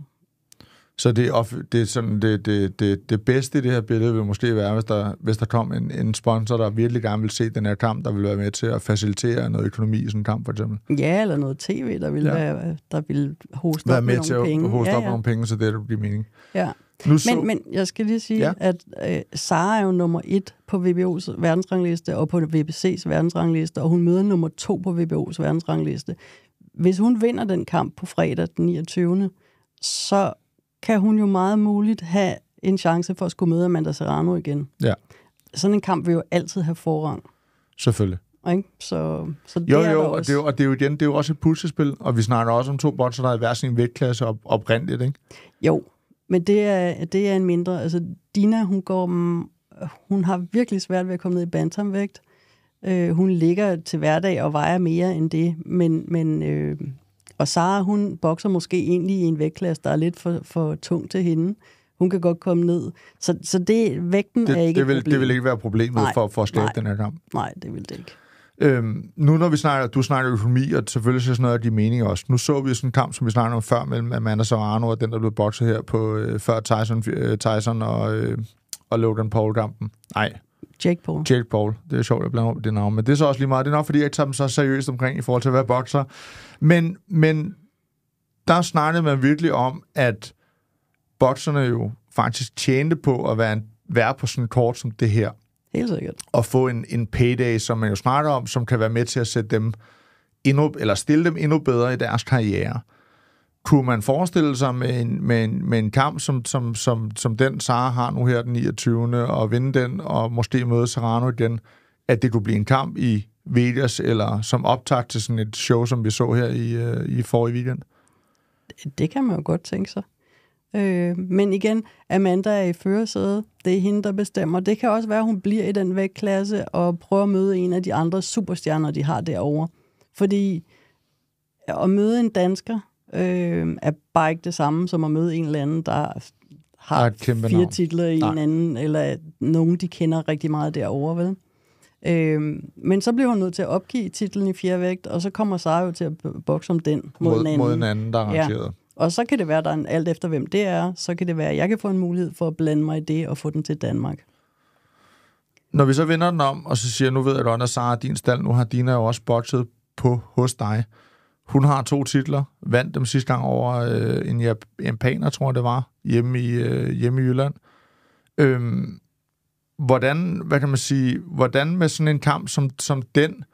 Speaker 1: Så det, det, er sådan, det, det, det, det bedste i det her billede vil måske være, hvis der, hvis der kom en, en sponsor, der virkelig gerne vil se den her kamp, der vil være med til at facilitere noget økonomi i sådan en kamp, for eksempel.
Speaker 2: Ja, eller noget tv, der vil, ja. være, der vil hoste være op med, med til nogle penge. at hoste ja, ja. op nogle
Speaker 1: penge, så det er det mening.
Speaker 2: Ja. Nu så... men, men jeg skal lige sige, ja. at øh, Sara er jo nummer et på VBO's verdensrangliste og på VBC's verdensrangliste, og hun møder nummer to på VBO's verdensrangliste. Hvis hun vinder den kamp på fredag den 29., så kan hun jo meget muligt have en chance for at skulle møde Amanda Serrano igen. Ja. Sådan en kamp vil jo altid have forrang. Selvfølgelig. Så, så det jo, jo, er Og det er jo,
Speaker 1: og det er jo igen, det er jo også et pulsespil, og vi snakker også om to bokser, der er i hver sin vægtklasse op, oprindeligt, ikke? Jo,
Speaker 2: men det er, det er en mindre. Altså, Dina, hun går, hun har virkelig svært ved at komme ned i bantamvægt. Øh, hun ligger til hverdag og vejer mere end det, men, men øh, og Sara, hun bokser måske egentlig i en vægtklasse, der er lidt for, for tung til hende. Hun kan godt komme ned. Så, så det, vægten det, er ikke det vil, Det vil ikke være
Speaker 1: problemet nej, for, for at skabe nej, den her kamp. Nej, det vil det ikke. Øhm, nu når vi snakker, du snakker økonomi, og selvfølgelig så sådan noget af de meninger også. Nu så vi sådan en kamp, som vi snakkede om før, mellem Amanda Sarano og den, der blev bokset her på øh, før Tyson, øh, Tyson og, øh, og Logan Paul-kampen. Nej, Jake Paul. Jake Paul. Det er sjovt, at blande op det navn. Men det er så også lige meget. Det er nok, fordi jeg ikke tager dem så seriøst omkring i forhold til at være bokser. Men, men der snakkede man virkelig om, at bokserne jo faktisk tjente på at være, en, være på sådan en kort som det her. Helt sikkert. Og få en, en payday, som man jo snakker om, som kan være med til at sætte dem endnu, eller stille dem endnu bedre i deres karriere. Kunne man forestille sig med en, med en, med en kamp, som, som, som, som den Sara har nu her den 29. og vinde den, og måske møde Serrano igen, at det kunne blive en kamp i Vegas, eller som optakt til sådan et show, som vi så her i, øh, i forrige weekend?
Speaker 2: Det kan man jo godt tænke sig. Øh, men igen, Amanda er i førersædet. Det er hende, der bestemmer. Det kan også være, at hun bliver i den vægtklasse og prøver at møde en af de andre superstjerner, de har derovre. Fordi at møde en dansker, øh, er bare ikke det samme som at møde en eller anden, der
Speaker 1: har kæmpe fire navn.
Speaker 2: titler i Nej. en anden, eller nogen, de kender rigtig meget derovre, vel? Øh, men så blev hun nødt til at opgive titlen i fjerde vægt, og så kommer Sara jo til at bokse om den mod, mod en anden. Mod en anden, der er arrangeret. Ja. Og så kan det være, der er en, alt efter hvem det er, så kan det være, at jeg kan få en mulighed for at blande mig i det og få den til Danmark.
Speaker 1: Når vi så vender den om, og så siger, nu ved jeg godt, at Sara din stald, nu har Dina jo også bokset på hos dig. Hun har to titler, vandt dem sidste gang over øh, en japaner, tror jeg det var, hjemme i, øh, hjemme i Jylland. Øhm, hvordan, hvad kan man sige, hvordan med sådan en kamp som, som den,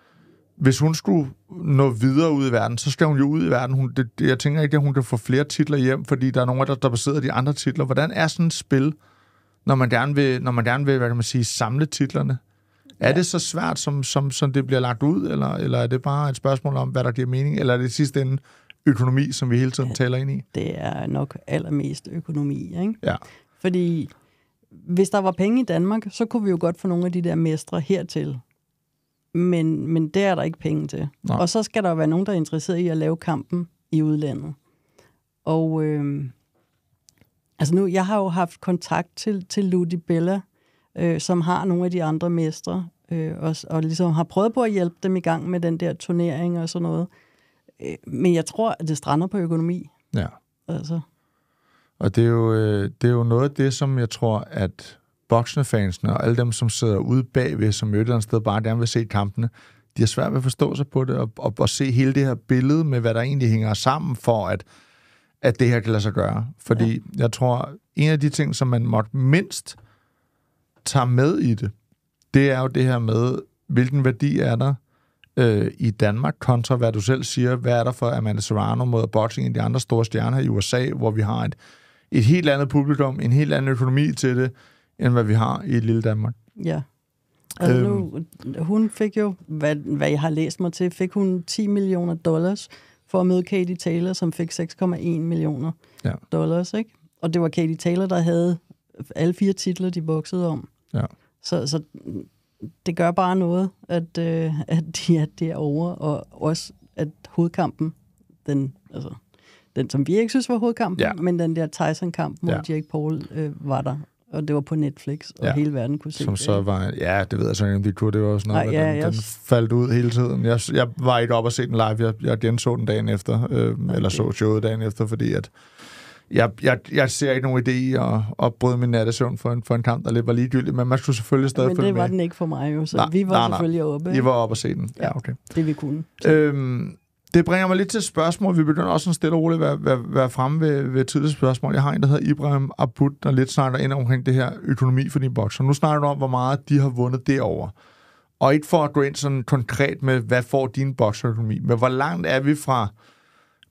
Speaker 1: hvis hun skulle nå videre ud i verden, så skal hun jo ud i verden. Hun, det, jeg tænker ikke, at hun kan få flere titler hjem, fordi der er nogen, der, der besidder de andre titler. Hvordan er sådan et spil, når man gerne vil, når man gerne vil hvad kan man sige, samle titlerne? Er ja. det så svært, som, som, som det bliver lagt ud, eller, eller er det bare et spørgsmål om, hvad der giver mening, eller er det sidste ende økonomi, som vi hele tiden ja, taler ind i? Det er nok allermest
Speaker 2: økonomi, ikke? Ja. Fordi hvis der var penge i Danmark, så kunne vi jo godt få nogle af de der mestre hertil. Men, men det er der ikke penge til. Nej. Og så skal der være nogen, der er interesseret i at lave kampen i udlandet. Og øh, altså nu, jeg har jo haft kontakt til, til Ludi Bella, øh, som har nogle af de andre mestre, øh, og, og ligesom har prøvet på at hjælpe dem i gang med den der turnering og sådan noget. Øh, men jeg tror, at det strander på økonomi. Ja. Altså.
Speaker 1: Og det er, jo, øh, det er jo noget af det, som jeg tror, at boksnefansene og alle dem, som sidder ude bagved, som mødte et sted, bare gerne vil se kampene, de har svært ved at forstå sig på det, og, og, og se hele det her billede med, hvad der egentlig hænger sammen for, at, at det her kan lade sig gøre. Fordi ja. jeg tror, en af de ting, som man måtte mindst øh, tager med i det, det er jo det her med, hvilken værdi er der øh, i Danmark, kontra hvad du selv siger, hvad er der for Amanda Serrano mod boxing i de andre store stjerner i USA, hvor vi har et, et helt andet publikum, en helt anden økonomi til det, end hvad vi har i et lille Danmark.
Speaker 2: Ja. Altså øhm. nu, hun fik jo, hvad, hvad jeg har læst mig til, fik hun 10 millioner dollars for at møde Katie Taylor, som fik 6,1 millioner ja. dollars, ikke? Og det var Katie Taylor, der havde alle fire titler, de boksede om. Ja. Så, så det gør bare noget, at, øh, at de er derovre, og også at hovedkampen, den, altså, den som vi ikke synes var hovedkampen, ja. men den der Tyson-kamp mod ja. Jake Paul øh, var der, og det var på Netflix, og ja. hele verden kunne se som det. Så
Speaker 1: var, ja, det ved jeg så ikke, om de kunne, det var også noget, Ej, ja, den, jeg... den faldt ud hele tiden. Jeg, jeg var ikke op og se den live, jeg, jeg genså den dagen efter, øh, okay. eller så showet dagen efter, fordi at jeg, jeg, jeg ser ikke nogen idé i at opbryde min nattesøvn for en, for en kamp, der lidt var ligegyldig, men man skulle selvfølgelig stadig ja, følge med. det var den
Speaker 2: ikke for mig jo, så nej, vi var nej, nej. selvfølgelig oppe. I var oppe
Speaker 1: og se den, ja, okay. Det vi kunne. Øhm, det bringer mig lidt til et spørgsmål. Vi begynder også sådan stille og roligt at være, være, være fremme ved, ved tidligere spørgsmål. Jeg har en, der hedder Ibrahim Abud, der lidt snakker ind omkring det her økonomi for din bokser. Nu snakker du om, hvor meget de har vundet derover. Og ikke for at gå ind sådan konkret med, hvad får din bokserøkonomi, men hvor langt er vi fra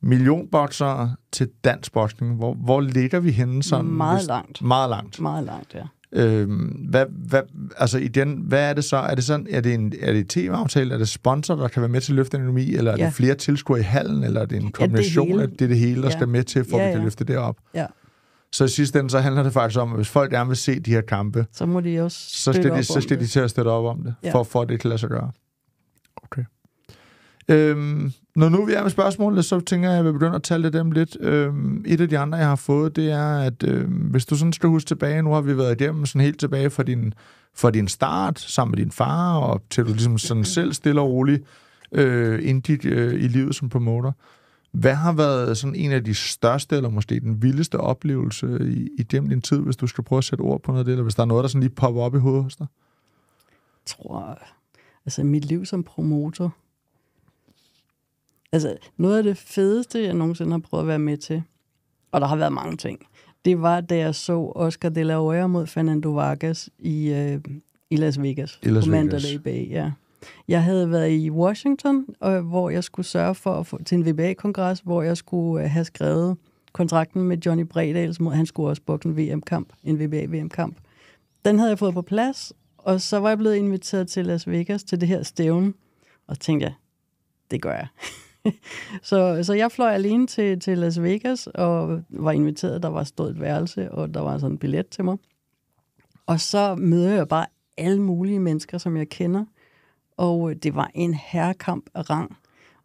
Speaker 1: millionboksere til dansk boksning. Hvor, hvor ligger vi henne sådan? Meget hvis, langt. Meget langt. Meget langt, ja. Øhm, hvad, hvad, altså den, hvad er det så? Er det sådan, er det en er det tv-aftale? Er det sponsor, der kan være med til at løfte en økonomi? Eller er ja. det flere tilskuere i hallen? Eller er det en kombination ja, det det, det hele, der ja. skal med til, for ja, at vi kan løfte det op? Ja. Så i sidste ende, så handler det faktisk om, at hvis folk gerne vil se de her kampe, så, må de også så, skal, de, så skal de til at støtte op om det, ja. for, for at det at lade sig gøre. Øhm, når nu vi er med spørgsmålene, så tænker jeg, at jeg vil begynde at tale dem lidt. Øhm, et af de andre, jeg har fået, det er, at øhm, hvis du sådan skal huske tilbage, nu har vi været igennem sådan helt tilbage fra din, fra din start sammen med din far, og til du ligesom sådan mhm. selv stille og roligt øh, indgik øh, i livet som promoter. Hvad har været sådan en af de største, eller måske den vildeste oplevelse i, igennem din tid, hvis du skal prøve at sætte ord på noget af det, eller hvis der er noget, der sådan lige popper op i hovedet hos dig?
Speaker 2: Jeg tror, altså mit liv som promotor, Altså, noget af det fedeste, jeg nogensinde har prøvet at være med til, og der har været mange ting, det var, da jeg så Oscar de la Hoya mod Fernando Vargas i, øh, i Las Vegas. I Las på Bay, ja. Jeg havde været i Washington, og, hvor jeg skulle sørge for at få til en VBA-kongres, hvor jeg skulle øh, have skrevet kontrakten med Johnny Bredal, mod han skulle også bukke en VM-kamp, en VBA-VM-kamp. Den havde jeg fået på plads, og så var jeg blevet inviteret til Las Vegas til det her stævne, og tænkte jeg, det gør jeg. så, så jeg fløj alene til, til Las Vegas og var inviteret. Der var stået et værelse, og der var sådan en billet til mig. Og så mødte jeg bare alle mulige mennesker, som jeg kender. Og øh, det var en herrekamp af rang.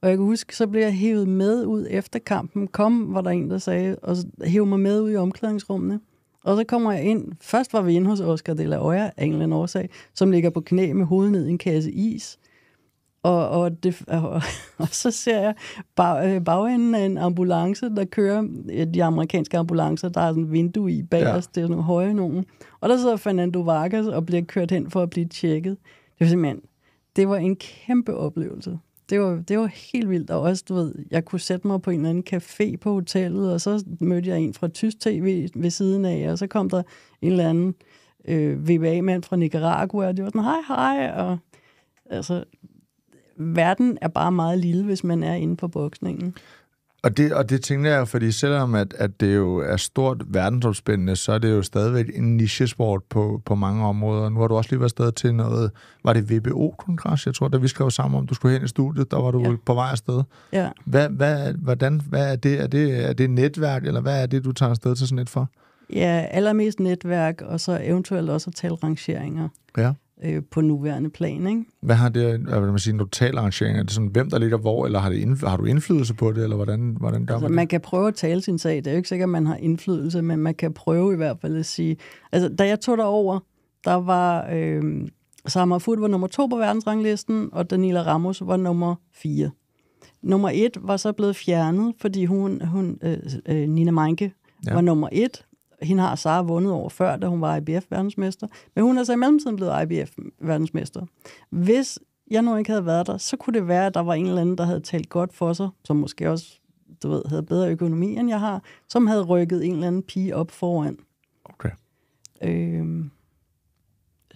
Speaker 2: Og jeg kan huske, så blev jeg hævet med ud efter kampen. Kom, var der en, der sagde, og hæv mig med ud i omklædningsrummene. Og så kommer jeg ind. Først var vi inde hos Oscar de la Hoya, af en eller anden årsag, som ligger på knæ med hovedet ned i en kasse is. Og, og, det, og, og så ser jeg bag, øh, bagenden af en ambulance, der kører, de amerikanske ambulancer, der er sådan et vindue i bag ja. os, det er nogle høje nogen. Og der sidder Fernando Vargas og bliver kørt hen for at blive tjekket. Det var simpelthen, det var en kæmpe oplevelse. Det var, det var helt vildt, og også, du ved, jeg kunne sætte mig på en eller anden café på hotellet, og så mødte jeg en fra tysk tv ved siden af, og så kom der en eller anden øh, VBA-mand fra Nicaragua, og det var sådan, hej, hej, og altså, verden er bare meget lille, hvis man er inde på boksningen.
Speaker 1: Og det, og det tænker jeg, fordi selvom at, at det jo er stort verdensopspændende, så er det jo stadigvæk en nichesport på, på mange områder. Nu har du også lige været sted til noget, var det VBO-kongres, jeg tror, da vi skrev sammen om, du skulle hen i studiet, der var du ja. på vej afsted. Ja. Hvad, hvad, hvordan, hvad er det? Er det, er det netværk, eller hvad er det, du tager afsted til sådan et for?
Speaker 2: Ja, allermest netværk, og så eventuelt også at tale rangeringer. Ja øh, på nuværende plan. Ikke?
Speaker 1: Hvad har det, øh, hvad vil man sige, taler arrangering? Er det sådan, hvem der ligger hvor, eller har, det indf- har du indflydelse på det, eller hvordan, hvordan gør altså, man det? Man
Speaker 2: kan prøve at tale sin sag. Det er jo ikke sikkert, at man har indflydelse, men man kan prøve i hvert fald at sige... Altså, da jeg tog derover, der var... Øh, Samar Food var nummer to på verdensranglisten, og Daniela Ramos var nummer fire. Nummer et var så blevet fjernet, fordi hun, hun øh, øh Nina Meinke, ja. var nummer et, hende har Sara vundet over før, da hun var IBF-verdensmester. Men hun er så i mellemtiden blevet IBF-verdensmester. Hvis jeg nu ikke havde været der, så kunne det være, at der var en eller anden, der havde talt godt for sig, som måske også du ved, havde bedre økonomi, end jeg har, som havde rykket en eller anden pige op foran. Okay. Øhm,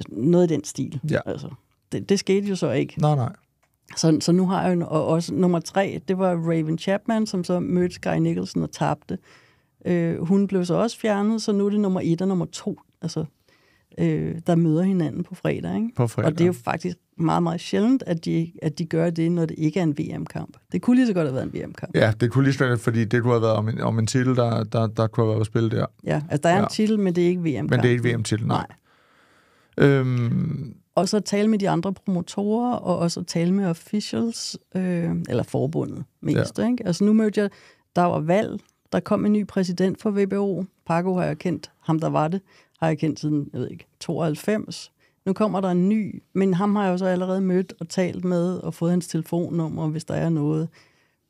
Speaker 2: noget i den stil. Ja. Altså, det, det skete jo så ikke. Nej, nej. Så, så nu har jeg jo også nummer tre, det var Raven Chapman, som så mødte Sky Nicholson og tabte. Øh, hun blev så også fjernet, så nu er det nummer et og nummer to, altså, øh, der møder hinanden på fredag, ikke? på fredag. Og det er jo faktisk meget, meget sjældent, at de, at de gør det, når det ikke er en VM-kamp. Det kunne lige så godt have været en VM-kamp. Ja,
Speaker 1: det kunne lige så godt, fordi det kunne have været om en, om en titel, der, der, der kunne have været spillet der.
Speaker 2: Ja, altså der er ja. en titel, men det er ikke VM-kamp. Men det er ikke VM-titel, nej. nej. Øhm... Og så tale med de andre promotorer, og også tale med officials, øh, eller forbundet mest. Ja. Ikke? Altså nu mødte jeg, der var valg der kom en ny præsident for VBO. Paco har jeg kendt, ham der var det, har jeg kendt siden, jeg ved ikke, 92. Nu kommer der en ny, men ham har jeg jo så allerede mødt og talt med og fået hans telefonnummer, hvis der er noget.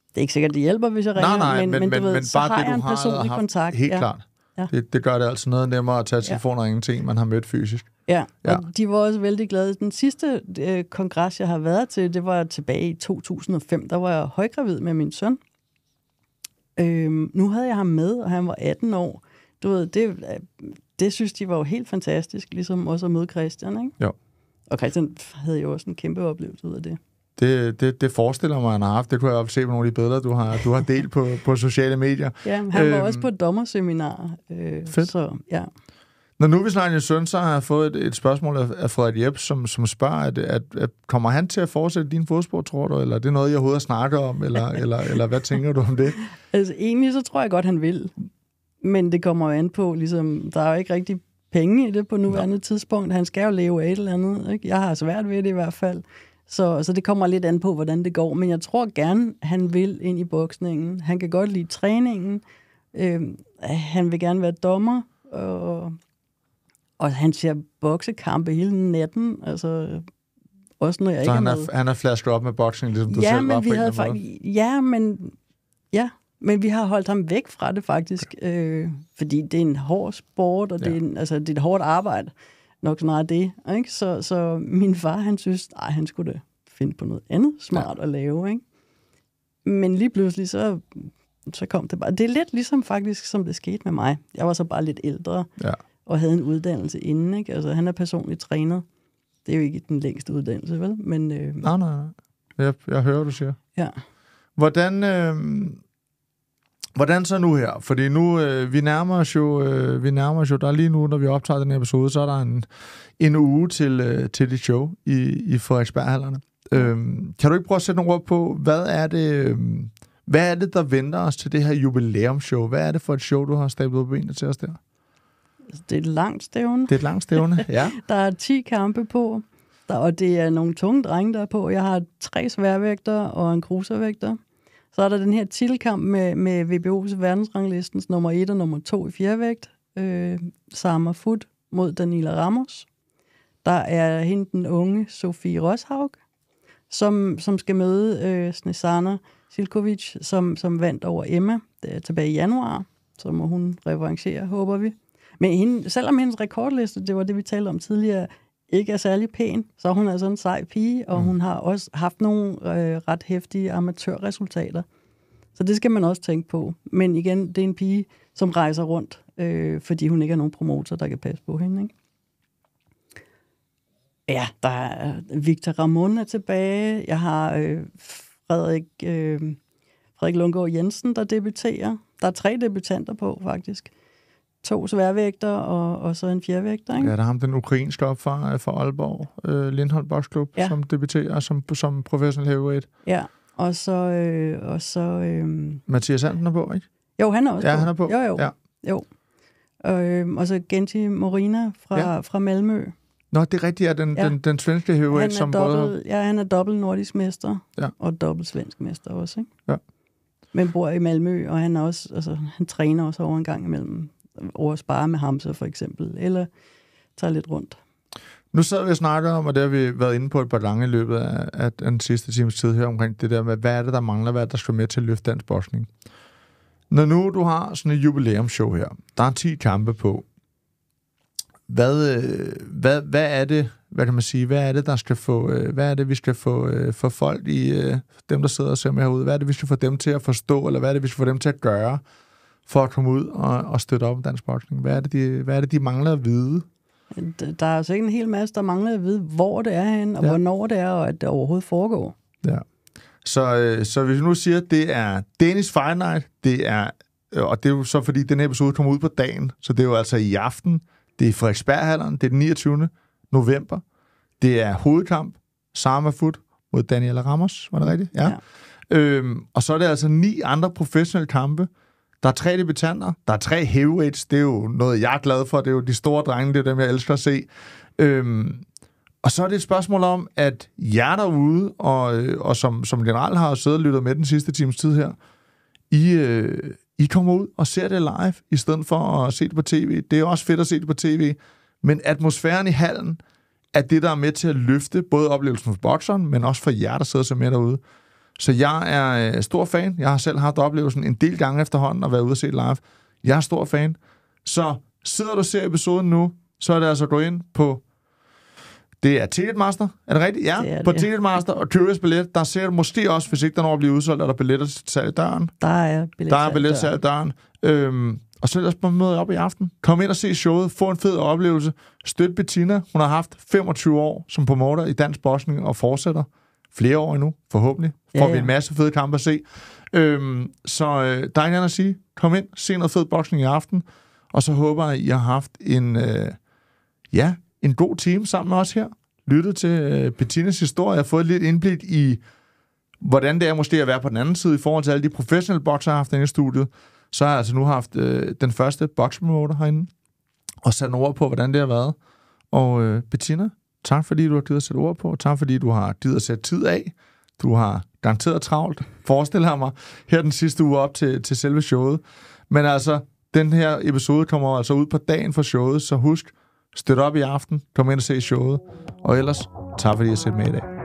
Speaker 2: Det er ikke sikkert, det hjælper, hvis jeg ringer, nej, nej, men, men, men, du ved, men bare så har det, jeg en personlig har, kontakt. Helt ja. klart. Ja.
Speaker 1: Det, det gør det altså noget nemmere at tage telefoner ja. og en, man har mødt fysisk.
Speaker 2: Ja, ja. og de var også vældig glade. Den sidste øh, kongres, jeg har været til, det var tilbage i 2005. Der var jeg højgravid med min søn. Øhm, nu havde jeg ham med, og han var 18 år. Du ved, det, det synes de var jo helt fantastisk, ligesom også at møde Christian, ikke? Jo. Og Christian havde jo også en kæmpe oplevelse ud af det.
Speaker 1: Det, det, det forestiller mig, han har haft. Det kunne jeg også se på nogle af de billeder, du har, du har delt på, på sociale medier.
Speaker 2: Ja, han var øhm, også på dommerseminar.
Speaker 1: Øh, fedt. Så, ja. Når nu vi snakker søn, så har jeg fået et, et spørgsmål af, af Frederik Jepp, som, som spørger, at, at, at kommer han til at fortsætte din
Speaker 2: fodspor, tror du, eller er det noget, jeg overhovedet snakker om, eller, eller, eller hvad tænker du om det? Altså egentlig så tror jeg godt, han vil, men det kommer jo an på, ligesom, der er jo ikke rigtig penge i det på nuværende Nå. tidspunkt. Han skal jo leve af et eller andet. Ikke? Jeg har svært ved det i hvert fald. Så, så det kommer lidt an på, hvordan det går. Men jeg tror gerne, han vil ind i boksningen. Han kan godt lide træningen. Øh, han vil gerne være dommer. Og og han ser boksekampe hele natten, altså også når jeg så ikke han er, med. han
Speaker 1: er flasket op med boksning, ligesom du ja, selv men var vi på havde faktisk,
Speaker 2: Ja, men ja, men vi har holdt ham væk fra det faktisk, øh, fordi det er en hård sport, og ja. det, er en, altså, det er et hårdt arbejde, nok snarere det. Ikke? Så, så min far, han synes, nej, han skulle da finde på noget andet smart ja. at lave. Ikke? Men lige pludselig, så, så kom det bare. Det er lidt ligesom faktisk, som det skete med mig. Jeg var så bare lidt ældre. Ja og havde en uddannelse inden. Ikke? Altså, han er personligt træner. Det er jo ikke den længste uddannelse, vel? Men, øh, nej, nej,
Speaker 1: nej. Jeg, jeg hører, du siger. Ja. Hvordan, øh, hvordan så nu her? Fordi nu, øh, vi nærmer os jo, øh, vi nærmer os jo, der lige nu, når vi optager den her episode, så er der en, en uge til, øh, til dit show i, i Frederiksberghallerne. Øh, kan du ikke prøve at sætte nogle ord på, hvad er det, øh, hvad er det, der venter os til det her jubilæumshow? Hvad er det for et show, du har stablet på benene til os der?
Speaker 2: Altså, det er et langt stævne. Det er et
Speaker 1: langt stævne, ja.
Speaker 2: der er 10 kampe på, der, og det er nogle tunge drenge, der er på. Jeg har tre sværvægter og en cruiservægter. Så er der den her tilkamp med, med VBO's verdensranglistens nummer 1 og nummer 2 i fjerdevægt. Øh, Samar Foot mod Daniela Ramos. Der er hende den unge Sofie Roshaug, som, som skal møde øh, Snesana Silkovic, som, som vandt over Emma det er tilbage i januar. Så må hun revanchere, håber vi. Men hende, selvom hendes rekordliste, det var det, vi talte om tidligere, ikke er særlig pæn, så hun er sådan altså en sej pige, og mm. hun har også haft nogle øh, ret hæftige amatørresultater. Så det skal man også tænke på. Men igen, det er en pige, som rejser rundt, øh, fordi hun ikke er nogen promotor, der kan passe på hende. Ikke? Ja, der er øh, Victor Ramon er tilbage. Jeg har øh, Frederik, øh, Frederik Lundgaard Jensen, der debuterer. Der er tre debutanter på, faktisk to sværvægter og, og så en fjervægter. Ikke? Ja, der er
Speaker 1: ham, den ukrainske op fra, Aalborg, øh, Lindholm Boksklub, ja. som debuterer som, som professionel heavyweight.
Speaker 2: Ja, og så... Øh, og så øh, Mathias Hansen er på, ikke? Jo, han er også ja, på. han er på. Jo, jo. Ja. jo. Og, øh, og så Genti Morina fra, ja. fra Malmø.
Speaker 1: Nå, det er rigtigt, at den, ja. den, den svenske heavyweight, som dobbelt, både...
Speaker 2: Ja, han er dobbelt nordisk mester, ja. og dobbelt svensk mester også, ikke? Ja. Men bor i Malmø, og han, er også, altså, han træner også over en gang imellem over at spare med hamser for eksempel, eller tager lidt rundt.
Speaker 1: Nu sad vi og snakkede om, og det har vi været inde på et par lange i løbet af, af den sidste times tid her omkring det der med, hvad er det, der mangler, hvad er det, der skal med til at løfte dansk boksning? Når nu du har sådan et jubilæumsshow her, der er 10 kampe på, hvad, øh, hvad, hvad er det, hvad kan man sige, hvad er det, der skal få, øh, hvad er det, vi skal få øh, for folk i, dem der sidder og ser med herude, hvad er det, vi skal få dem til at forstå, eller hvad er det, vi skal få dem til at gøre,
Speaker 2: for at komme ud og, og støtte op om dansk boksning? Hvad er, det, de, hvad er det, de mangler at vide? Der er altså ikke en hel masse, der mangler at vide, hvor det er hen, og ja. hvornår det er, og at det overhovedet foregår. Ja.
Speaker 1: Så, øh, så hvis vi nu siger, at det er Danish Fight Night, det er, øh, og det er jo så, fordi den her episode kommer ud på dagen, så det er jo altså i aften, det er Frederiksberghalderen, det er den 29. november, det er hovedkamp, Sama Foot mod Daniela Ramos, var det rigtigt? Ja. ja. Øhm, og så er det altså ni andre professionelle kampe, der er tre debutanter, der er tre heavyweights, det er jo noget, jeg er glad for, det er jo de store drenge, det er dem, jeg elsker at se. Øhm, og så er det et spørgsmål om, at jer derude, og, øh, og som, som general har siddet og lyttet med den sidste times tid her, I, øh, I kommer ud og ser det live, i stedet for at se det på tv. Det er også fedt at se det på tv, men atmosfæren i hallen er det, der er med til at løfte både oplevelsen for bokseren, men også for jer, der sidder så med derude. Så jeg er øh, stor fan. Jeg har selv haft oplevelsen en del gange efterhånden at være ude og se live. Jeg er stor fan. Så sidder du og ser episoden nu, så er det altså at gå ind på det er Ticketmaster, er det rigtigt? Ja, det det. på Ticketmaster og Curious Billet. Der ser du måske også, hvis ikke der når at blive udsolgt, er der billetter til salg i døren.
Speaker 2: Der er billetter Der er billetter til salg i døren.
Speaker 1: Øhm, og så ellers på møde op i aften. Kom ind og se showet. Få en fed oplevelse. Støt Bettina. Hun har haft 25 år som promoter i Dansk Bosnien og fortsætter flere år endnu, forhåbentlig. Får ja, ja. vi en masse fede kampe at se. Øhm, så øh, der er ikke andet at sige. Kom ind, se noget fed boksning i aften, og så håber jeg, at I har haft en, øh, ja, en god time sammen med os her. Lyttet til øh, Bettinas historie har fået lidt indblik i, hvordan det er måske at være på den anden side i forhold til alle de professionelle bokser, jeg har haft inde i studiet. Så har jeg altså nu haft øh, den første boksmotor herinde og sat ord på, hvordan det har været. Og øh, Bettina, Tak fordi du har givet at sætte ord på. Tak fordi du har givet at sætte tid af. Du har garanteret travlt, forestiller jeg mig, her den sidste uge op til, til selve showet. Men altså, den her episode kommer altså ud på dagen for showet, så husk, støt op i aften, kom ind og se showet. Og ellers, tak fordi I har set med i dag.